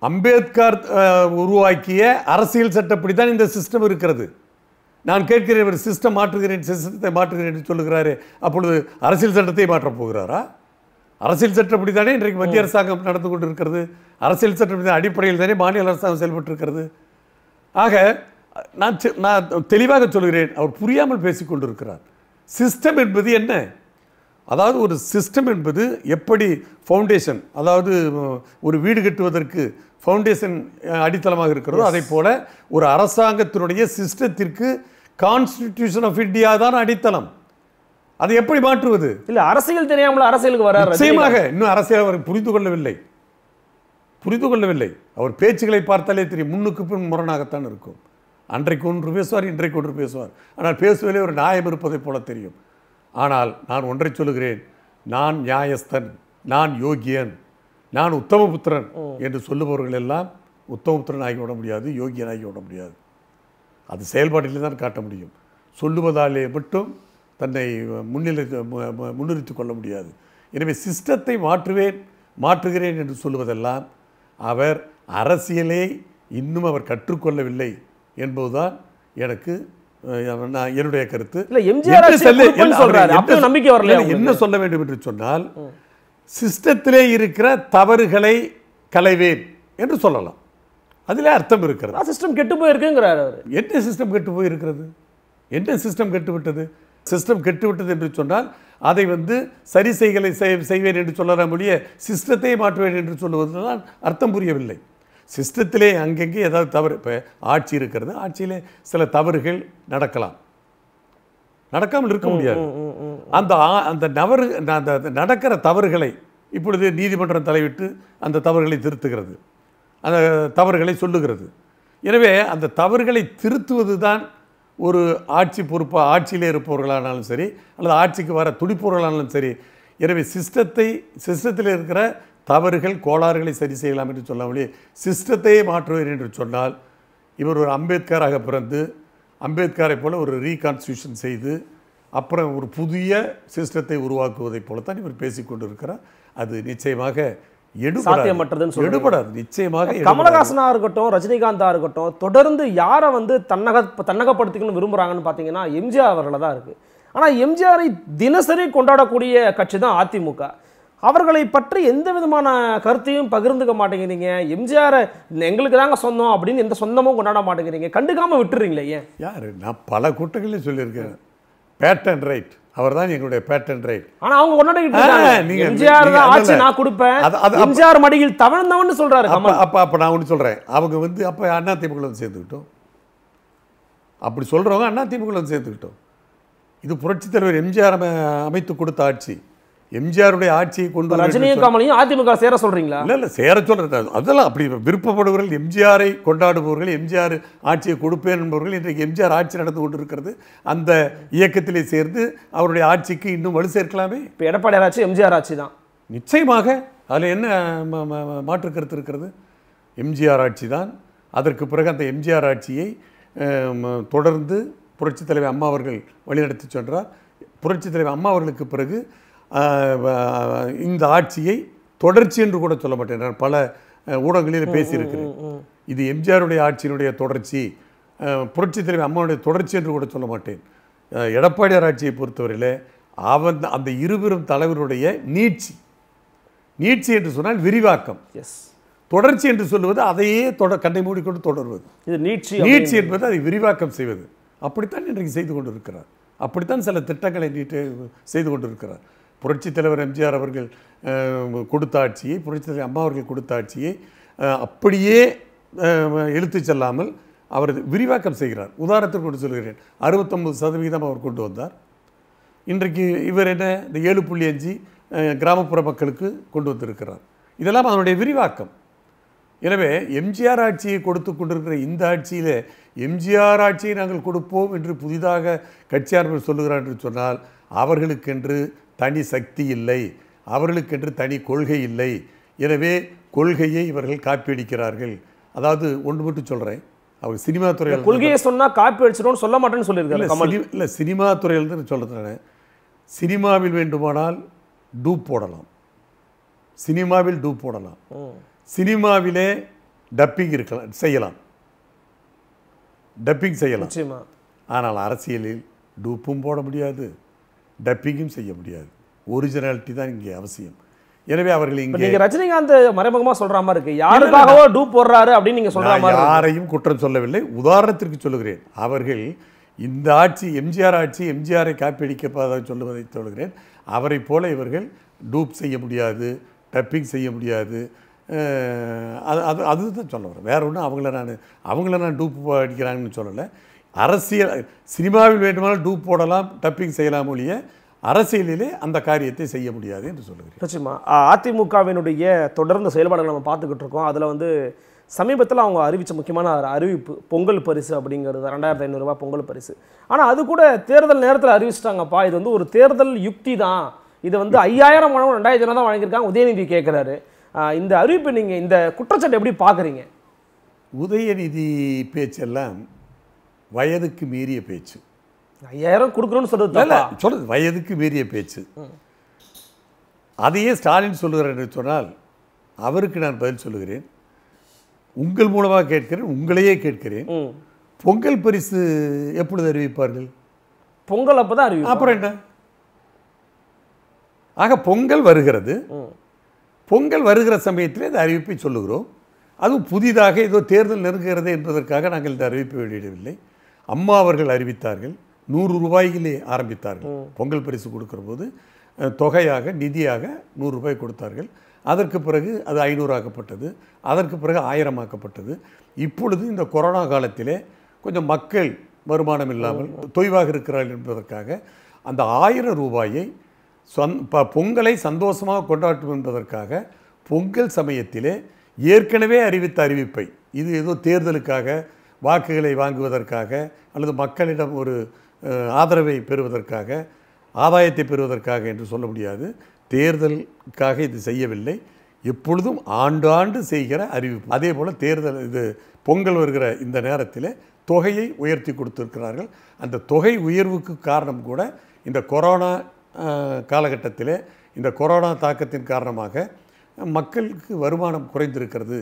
அம்பேத்கர் உருவாக்கிய அரசியல் சட்டப்படி தான் இந்த சிஸ்டம் இருக்கிறது நான் கேட்கிறேன் இவர் சிஸ்டம் மாற்றுகிறேன் சிஸ்டத்தை மாற்றுகிறேன் என்று சொல்லுகிறாரு அப்பொழுது அரசியல் சட்டத்தை மாற்றப் போகிறாரா அரசியல் சட்டப்படி தானே இன்றைக்கு மத்திய அரசாங்கம் நடந்து கொண்டு இருக்கிறது அரசியல் சட்டப்படி அடிப்படையில் தானே மாநில அரசாங்கம் செயல்பட்டு இருக்கிறது ஆக நான் நான் தெளிவாக சொல்கிறேன் அவர் புரியாமல் பேசிக்கொண்டிருக்கிறார் சிஸ்டம் என்பது என்ன அதாவது ஒரு சிஸ்டம் என்பது எப்படி ஃபவுண்டேஷன் அதாவது ஒரு வீடு கட்டுவதற்கு ஃபவுண்டேஷன் அடித்தளமாக இருக்கிறதோ அதே போல் ஒரு அரசாங்கத்தினுடைய சிஸ்டத்திற்கு கான்ஸ்டிடியூஷன் ஆஃப் இந்தியா தான் அடித்தளம் அதை எப்படி மாற்றுவது இல்லை அரசியல் தெரியாமல் அரசியலுக்கு வர நிச்சயமாக இன்னும் அரசியல் அவர் புரிந்து கொள்ளவில்லை புரிந்து கொள்ளவில்லை அவர் பேச்சுகளை பார்த்தாலே தெரியும் முன்னுக்கு பின் முரணாகத்தான் இருக்கும் அன்றைக்கு ஒன்று பேசுவார் இன்றைக்கு ஒன்று பேசுவார் ஆனால் பேசுவதிலே ஒரு நியாயம் இருப்பதை போல தெரியும் ஆனால் நான் ஒன்றை சொல்லுகிறேன் நான் நியாயஸ்தன் நான் யோகியன் நான் உத்தமபுத்திரன் என்று சொல்லுபவர்கள் எல்லாம் உத்தமபுத்திரன் ஆகிவிட முடியாது யோகியன் விட முடியாது அது செயல்பாட்டிலே தான் காட்ட முடியும் சொல்லுவதாலே மட்டும் தன்னை முன்னிலை முன்னிறுத்தி கொள்ள முடியாது எனவே சிஸ்டத்தை மாற்றுவேன் மாற்றுகிறேன் என்று சொல்லுவதெல்லாம் அவர் அரசியலை இன்னும் அவர் கற்றுக்கொள்ளவில்லை என்பதுதான் எனக்கு நான் என்னுடைய கருத்து இல்லை எம்ஜிஆர் நம்பிக்கை வரல என்ன சொல்ல வேண்டும் என்று சொன்னால் சிஸ்டத்திலே இருக்கிற தவறுகளை களைவேன் என்று சொல்லலாம் அதில் அர்த்தம் இருக்கிறது சிஸ்டம் கெட்டு போயிருக்குங்கிறார் அவர் என்ன சிஸ்டம் கெட்டு போயிருக்கிறது என்ன சிஸ்டம் விட்டது சிஸ்டம் விட்டது என்று சொன்னால் அதை வந்து சரி செய்களை செய்வேன் என்று சொல்லலாம் ஒழிய சிஸ்டத்தை மாற்றுவேன் என்று சொல்லுவதுதான் அர்த்தம் புரியவில்லை சிஸ்டத்திலே அங்கங்கே ஏதாவது தவறு இப்போ ஆட்சி இருக்கிறது ஆட்சியிலே சில தவறுகள் நடக்கலாம் நடக்காமல் இருக்க முடியாது அந்த அந்த நவறு அந்த நடக்கிற தவறுகளை இப்பொழுது நீதிமன்றம் தலையிட்டு அந்த தவறுகளை திருத்துகிறது அந்த தவறுகளை சொல்லுகிறது எனவே அந்த தவறுகளை திருத்துவது தான் ஒரு ஆட்சி பொறுப்பாக ஆட்சியிலே இருப்பவர்களானாலும் சரி அல்லது ஆட்சிக்கு வர துடிப்பவர்களானாலும் சரி எனவே சிஸ்டத்தை சிஸ்டத்தில் இருக்கிற தவறுகள் கோளாறுகளை சரி செய்யலாம் என்று சொல்லாமலே சிஸ்டத்தையே மாற்றுவேன் என்று சொன்னால் இவர் ஒரு அம்பேத்கராக பிறந்து அம்பேத்கரை போல ஒரு ரீகான்ஸ்டியூஷன் செய்து அப்புறம் ஒரு புதிய சிஸ்டத்தை உருவாக்குவதைப் போலத்தான் இவர் பேசிக்கொண்டிருக்கிறார் அது நிச்சயமாக எடுபடாது நிச்சயமாக கமலஹாசனா இருக்கட்டும் ரஜினிகாந்தா இருக்கட்டும் தொடர்ந்து யாரை வந்து தன்னக தன்னகப்படுத்திக்கணும் விரும்புகிறாங்கன்னு பார்த்தீங்கன்னா எம்ஜிஆர் அவர்களை தான் இருக்குது ஆனால் எம்ஜிஆரை தினசரி கொண்டாடக்கூடிய கட்சி தான் அதிமுக அவர்களை பற்றி எந்த விதமான கருத்தையும் பகிர்ந்துக்க மாட்டேங்கிறீங்க எம்ஜிஆரை எங்களுக்கு தாங்க சொந்தம் அப்படின்னு எந்த சொந்தமும் கொண்டாட மாட்டேங்கிறீங்க கண்டுக்காமல் விட்டுறீங்களே ஏன் யார் நான் பல கூட்டங்களையும் சொல்லியிருக்கேன் பேட்டன் ரைட் அவர் தான் எங்களுடைய பேட்டன் ரைட் ஆனால் அவங்க கொண்டாடிக்கிட்டு எம்ஜிஆர் ஆட்சி நான் கொடுப்பேன் எம்ஜிஆர் மடியில் தவழ்ந்தவன் சொல்கிறாரு அப்போ அப்போ நான் ஒன்று சொல்கிறேன் அவங்க வந்து அப்போ அண்ணா திமுக வந்து சேர்த்துக்கிட்டோம் அப்படி சொல்கிறவங்க அண்ணா திமுக வந்து சேர்த்துக்கிட்டோம் இது புரட்சித்தலைவர் தலைவர் எம்ஜிஆர் அமைத்து கொடுத்த ஆட்சி எம்ஜிஆருடைய ஆட்சியை கொண்டு ரஜினியும் கமலையும் அதிமுக சேர சொல்றீங்களா இல்ல இல்ல சேர சொல்றது அதெல்லாம் அப்படி விருப்பப்படுபவர்கள் எம்ஜிஆரை கொண்டாடுபவர்கள் எம்ஜிஆர் ஆட்சியை கொடுப்பேன் என்பவர்கள் இன்றைக்கு எம்ஜிஆர் ஆட்சி நடந்து கொண்டிருக்கிறது அந்த இயக்கத்திலே சேர்ந்து அவருடைய ஆட்சிக்கு இன்னும் வலு சேர்க்கலாமே இப்போ எடப்பாடி ஆட்சி எம்ஜிஆர் ஆட்சி தான் நிச்சயமாக அதில் என்ன மாற்று கருத்து இருக்கிறது எம்ஜிஆர் ஆட்சி தான் அதற்கு பிறகு அந்த எம்ஜிஆர் ஆட்சியை தொடர்ந்து புரட்சித் தலைவர் அம்மா அவர்கள் வழிநடத்தி சென்றார் புரட்சித் தலைவர் அம்மா அவர்களுக்கு பிறகு இந்த ஆட்சியை தொடர்ச்சி என்று கூட சொல்லப்பட்டேன் நான் பல ஊடகங்களில் பேசியிருக்கிறேன் இது எம்ஜிஆருடைய ஆட்சியினுடைய தொடர்ச்சி புரட்சி தலைவர் அம்மாவுடைய தொடர்ச்சி என்று கூட சொல்ல மாட்டேன் எடப்பாடியார் ஆட்சியை பொறுத்தவரையில் அவன் அந்த இருபெரும் தலைவருடைய நீட்சி நீட்சி என்று சொன்னால் விரிவாக்கம் எஸ் தொடர்ச்சி என்று சொல்லுவது அதையே தொடர் கண்டை மூடிக்கொண்டு தொடர்வது இது நீட்சி நீட்சி என்பது அதை விரிவாக்கம் செய்வது அப்படித்தான் இன்றைக்கு செய்து கொண்டு இருக்கிறார் அப்படித்தான் சில திட்டங்களை நீட்டு செய்து கொண்டு இருக்கிறார் புரட்சித் தலைவர் எம்ஜிஆர் அவர்கள் கொடுத்த ஆட்சியை புரட்சித்தலைவர் தலைவர் அம்மா அவர்கள் கொடுத்த ஆட்சியை அப்படியே இழுத்து செல்லாமல் அவர் விரிவாக்கம் செய்கிறார் உதாரணத்திற்கு கொண்டு சொல்கிறேன் அறுபத்தொம்பது சதவீதம் அவர் கொண்டு வந்தார் இன்றைக்கு இவர் என்ன இந்த ஏழு புள்ளி அஞ்சு கிராமப்புற மக்களுக்கு கொண்டு வந்திருக்கிறார் இதெல்லாம் அதனுடைய விரிவாக்கம் எனவே எம்ஜிஆர் ஆட்சியை கொடுத்து கொண்டிருக்கிற இந்த ஆட்சியில் எம்ஜிஆர் ஆட்சியை நாங்கள் கொடுப்போம் என்று புதிதாக கட்சியார்கள் சொல்லுகிறார் என்று சொன்னால் அவர்களுக்கென்று தனி சக்தி இல்லை அவர்களுக்கென்று தனி கொள்கை இல்லை எனவே கொள்கையை இவர்கள் காப்பியடிக்கிறார்கள் அதாவது ஒன்று மட்டும் சொல்கிறேன் அவங்க சினிமா துறையில் கொள்கையை சொன்னால் காப்பி அடிச்சிடும்னு சொல்ல மாட்டேன்னு சொல்லியிருக்காங்க இல்லை சினிமா துறையிலேருந்து சொல்கிறது நான் சினிமாவில் வேண்டுமானால் டூப் போடலாம் சினிமாவில் டூப் போடலாம் சினிமாவிலே டப்பிங் இருக்கலாம் செய்யலாம் டப்பிங் செய்யலாம் ஆனால் அரசியலில் டூப்பும் போட முடியாது டப்பிங்கும் செய்ய முடியாது ஒரிஜினாலிட்டி தான் இங்கே அவசியம் எனவே அவர்கள் இங்கே நீங்கள் ரஜினிகாந்த் மறைமுகமாக சொல்கிற மாதிரி இருக்கு யாருக்காகவோ டூ போடுறாரு அப்படின்னு நீங்கள் சொல்கிற மாதிரி யாரையும் குற்றம் சொல்லவில்லை உதாரணத்திற்கு சொல்லுகிறேன் அவர்கள் இந்த ஆட்சி எம்ஜிஆர் ஆட்சி எம்ஜிஆரை காப்பியடிக்கப்பதாக சொல்லுவதை சொல்கிறேன் அவரை போல இவர்கள் டூப் செய்ய முடியாது டப்பிங் செய்ய முடியாது அது அது அதுதான் சொல்ல வரேன் வேற ஒன்றும் அவங்கள நான் அவங்கள நான் டூப் அடிக்கிறாங்கன்னு சொல்லலை அரசியல் சினிமாவில் வேண்டுமானால் டூப் போடலாம் டப்பிங் செய்யலாம் ஒழிய அரசியலிலே அந்த காரியத்தை செய்ய முடியாது என்று சொல்லுகிறேன் நிச்சயமா அதிமுகவினுடைய தொடர்ந்து செயல்பாடுகளை நம்ம பார்த்துக்கிட்டு இருக்கோம் அதில் வந்து சமீபத்தில் அவங்க அறிவித்த முக்கியமான அறிவிப்பு பொங்கல் பரிசு அப்படிங்கிறது ரெண்டாயிரத்து ஐநூறுரூவா பொங்கல் பரிசு ஆனால் அது கூட தேர்தல் நேரத்தில் அறிவிச்சிட்டாங்கப்பா இது வந்து ஒரு தேர்தல் யுக்தி தான் இது வந்து ஐயாயிரம் மணம் ரெண்டாயிரத்தி தான் வழங்கியிருக்காங்க உதயநிதி கேட்குறாரு இந்த அறிவிப்பு நீங்கள் இந்த குற்றச்சாட்டு எப்படி பார்க்குறீங்க உதயநிதி பேச்செல்லாம் வயதுக்கு மீறிய பேச்சு ஐயாயிரம் கொடுக்கணும்னு சொல்றது சொல்றது வயதுக்கு மீறிய பேச்சு அதையே ஸ்டாலின் சொல்லுகிறார் என்று சொன்னால் அவருக்கு நான் பதில் சொல்லுகிறேன் உங்கள் மூலமாக கேட்கிறேன் உங்களையே கேட்கிறேன் பொங்கல் பரிசு எப்பொழுது அறிவிப்பார்கள் பொங்கல் அப்பதான் தான் அப்புறம் என்ன ஆக பொங்கல் வருகிறது பொங்கல் வருகிற சமயத்தில் இந்த அறிவிப்பை சொல்லுகிறோம் அதுவும் புதிதாக ஏதோ தேர்தல் நெருங்குகிறது என்பதற்காக நாங்கள் இந்த அறிவிப்பை வெளியிடவில்லை அம்மா அவர்கள் அறிவித்தார்கள் நூறு ரூபாய்களே ஆரம்பித்தார்கள் பொங்கல் பரிசு கொடுக்குற போது தொகையாக நிதியாக நூறு ரூபாய் கொடுத்தார்கள் அதற்கு பிறகு அது ஆக்கப்பட்டது அதற்கு பிறகு ஆயிரமாக்கப்பட்டது இப்பொழுது இந்த கொரோனா காலத்திலே கொஞ்சம் மக்கள் வருமானம் இல்லாமல் தொய்வாக இருக்கிறார்கள் என்பதற்காக அந்த ஆயிரம் ரூபாயை சொந் ப பொங்கலை சந்தோஷமாக கொண்டாட்டும் என்பதற்காக பொங்கல் சமயத்திலே ஏற்கனவே அறிவித்த அறிவிப்பை இது ஏதோ தேர்தலுக்காக வாக்குகளை வாங்குவதற்காக அல்லது மக்களிடம் ஒரு ஆதரவை பெறுவதற்காக ஆதாயத்தை பெறுவதற்காக என்று சொல்ல முடியாது தேர்தலுக்காக இது செய்யவில்லை எப்பொழுதும் ஆண்டாண்டு செய்கிற அறிவிப்பு அதே போல் தேர்தல் இது பொங்கல் வருகிற இந்த நேரத்தில் தொகையை உயர்த்தி கொடுத்துருக்கிறார்கள் அந்த தொகை உயர்வுக்கு காரணம் கூட இந்த கொரோனா காலகட்டத்தில் இந்த கொரோனா தாக்கத்தின் காரணமாக மக்களுக்கு வருமானம் குறைந்திருக்கிறது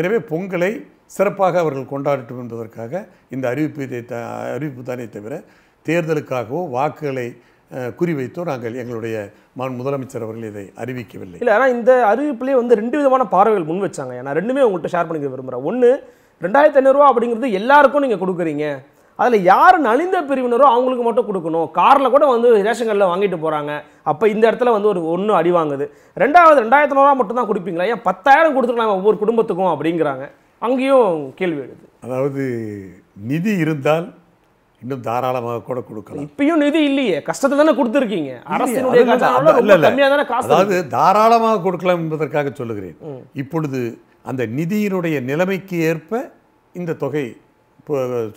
எனவே பொங்கலை சிறப்பாக அவர்கள் கொண்டாடட்டும் என்பதற்காக இந்த அறிவிப்பை த அறிவிப்பு தானே தவிர தேர்தலுக்காகவோ வாக்குகளை குறிவைத்தோ நாங்கள் எங்களுடைய முதலமைச்சர் அவர்கள் இதை அறிவிக்கவில்லை இல்லை ஆனால் இந்த அறிவிப்புலேயே வந்து ரெண்டு விதமான பார்வைகள் முன் வச்சாங்க நான் ரெண்டுமே உங்கள்கிட்ட ஷேர் பண்ணிக்க விரும்புகிறேன் ஒன்று ரெண்டாயிரத்தி ஐநூறுரூவா அப்படிங்கிறது எல்லாருக்கும் நீங்கள் கொடுக்குறீங்க அதில் யார் நலிந்த பிரிவினரோ அவங்களுக்கு மட்டும் கொடுக்கணும் காரில் கூட வந்து ரேஷன் கார்டில் வாங்கிட்டு போகிறாங்க அப்போ இந்த இடத்துல வந்து ஒரு ஒன்று அடி வாங்குது ரெண்டாவது ரெண்டாயிரத்து மட்டும் தான் கொடுப்பீங்களா ஏன் பத்தாயிரம் கொடுத்துருக்கலாம் ஒவ்வொரு குடும்பத்துக்கும் அப்படிங்கிறாங்க அங்கேயும் கேள்வி எழுது அதாவது நிதி இருந்தால் இன்னும் தாராளமாக கூட கொடுக்கலாம் இப்பயும் நிதி இல்லையே கஷ்டத்தை தானே கொடுத்துருக்கீங்க அதாவது தாராளமாக கொடுக்கலாம் என்பதற்காக சொல்லுகிறேன் இப்பொழுது அந்த நிதியினுடைய நிலைமைக்கு ஏற்ப இந்த தொகை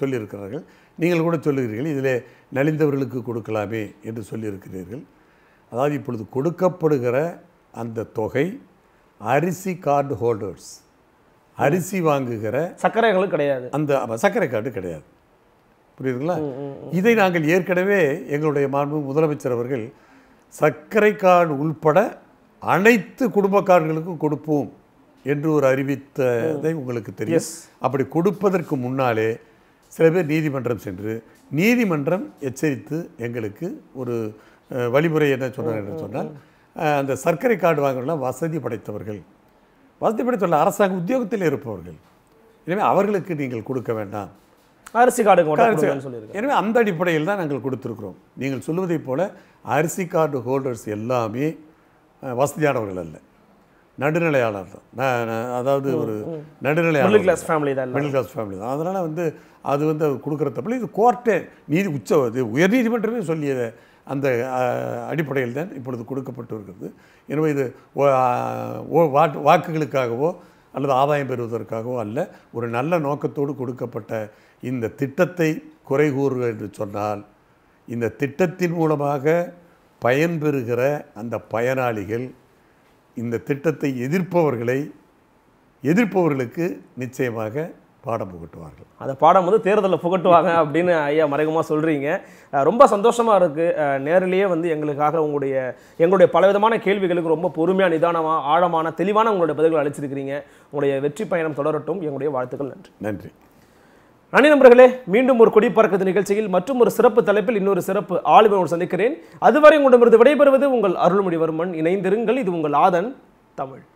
சொல்லியிருக்கிறார்கள் நீங்கள் கூட சொல்லுகிறீர்கள் இதில் நலிந்தவர்களுக்கு கொடுக்கலாமே என்று சொல்லியிருக்கிறீர்கள் அதாவது இப்பொழுது கொடுக்கப்படுகிற அந்த தொகை அரிசி கார்டு ஹோல்டர்ஸ் அரிசி வாங்குகிற சர்க்கரைகளும் கிடையாது அந்த சர்க்கரை கார்டு கிடையாது புரியுதுங்களா இதை நாங்கள் ஏற்கனவே எங்களுடைய மாண்பு முதலமைச்சர் அவர்கள் சர்க்கரை கார்டு உள்பட அனைத்து குடும்ப கார்டுகளுக்கும் கொடுப்போம் என்று ஒரு அறிவித்ததை உங்களுக்கு தெரியும் அப்படி கொடுப்பதற்கு முன்னாலே சில பேர் நீதிமன்றம் சென்று நீதிமன்றம் எச்சரித்து எங்களுக்கு ஒரு வழிமுறை என்ன சொன்னார் என்று சொன்னால் அந்த சர்க்கரை கார்டு வாங்கலாம் வசதி படைத்தவர்கள் வசதி படைத்தவர்கள் அரசாங்க உத்தியோகத்தில் இருப்பவர்கள் எனவே அவர்களுக்கு நீங்கள் கொடுக்க வேண்டாம் அரிசி கார்டு எனவே அந்த அடிப்படையில் தான் நாங்கள் கொடுத்துருக்குறோம் நீங்கள் சொல்லுவதைப் போல் அரிசி கார்டு ஹோல்டர்ஸ் எல்லாமே வசதியானவர்கள் அல்ல நடுநிலையாளர் தான் நான் அதாவது ஒரு நடுநிலையாளர் மிடில் கிளாஸ் ஃபேமிலி தான் மிடில் கிளாஸ் ஃபேமிலி தான் அதனால் வந்து அது வந்து கொடுக்குற தப்பில் இது கோர்ட்டே நீதி உச்ச இது உயர்நீதிமன்றமே சொல்லியது அந்த அடிப்படையில் தான் இப்பொழுது கொடுக்கப்பட்டு இருக்கிறது எனவே இது வாக்குகளுக்காகவோ அல்லது ஆதாயம் பெறுவதற்காகவோ அல்ல ஒரு நல்ல நோக்கத்தோடு கொடுக்கப்பட்ட இந்த திட்டத்தை குறை கூறுக என்று சொன்னால் இந்த திட்டத்தின் மூலமாக பயன்பெறுகிற அந்த பயனாளிகள் இந்த திட்டத்தை எதிர்ப்பவர்களை எதிர்ப்பவர்களுக்கு நிச்சயமாக பாடம் புகட்டுவார்கள் அந்த பாடம் வந்து தேர்தலில் புகட்டுவாங்க அப்படின்னு ஐயா மறைமுகமாக சொல்கிறீங்க ரொம்ப சந்தோஷமாக இருக்குது நேரிலேயே வந்து எங்களுக்காக உங்களுடைய எங்களுடைய பலவிதமான கேள்விகளுக்கு ரொம்ப பொறுமையாக நிதானமாக ஆழமான தெளிவான உங்களுடைய பதில்கள் அளிச்சிருக்கிறீங்க உங்களுடைய வெற்றி பயணம் தொடரட்டும் எங்களுடைய வாழ்த்துக்கள் நன்றி நன்றி அணி நண்பர்களே மீண்டும் ஒரு கொடி பறக்குது நிகழ்ச்சியில் மற்றும் ஒரு சிறப்பு தலைப்பில் இன்னொரு சிறப்பு ஆளுமையோடு சந்திக்கிறேன் அதுவரை உங்களிடமிருந்து விடைபெறுவது உங்கள் அருள்மொழி வருமன் இணைந்திருங்கள் இது உங்கள் ஆதன் தமிழ்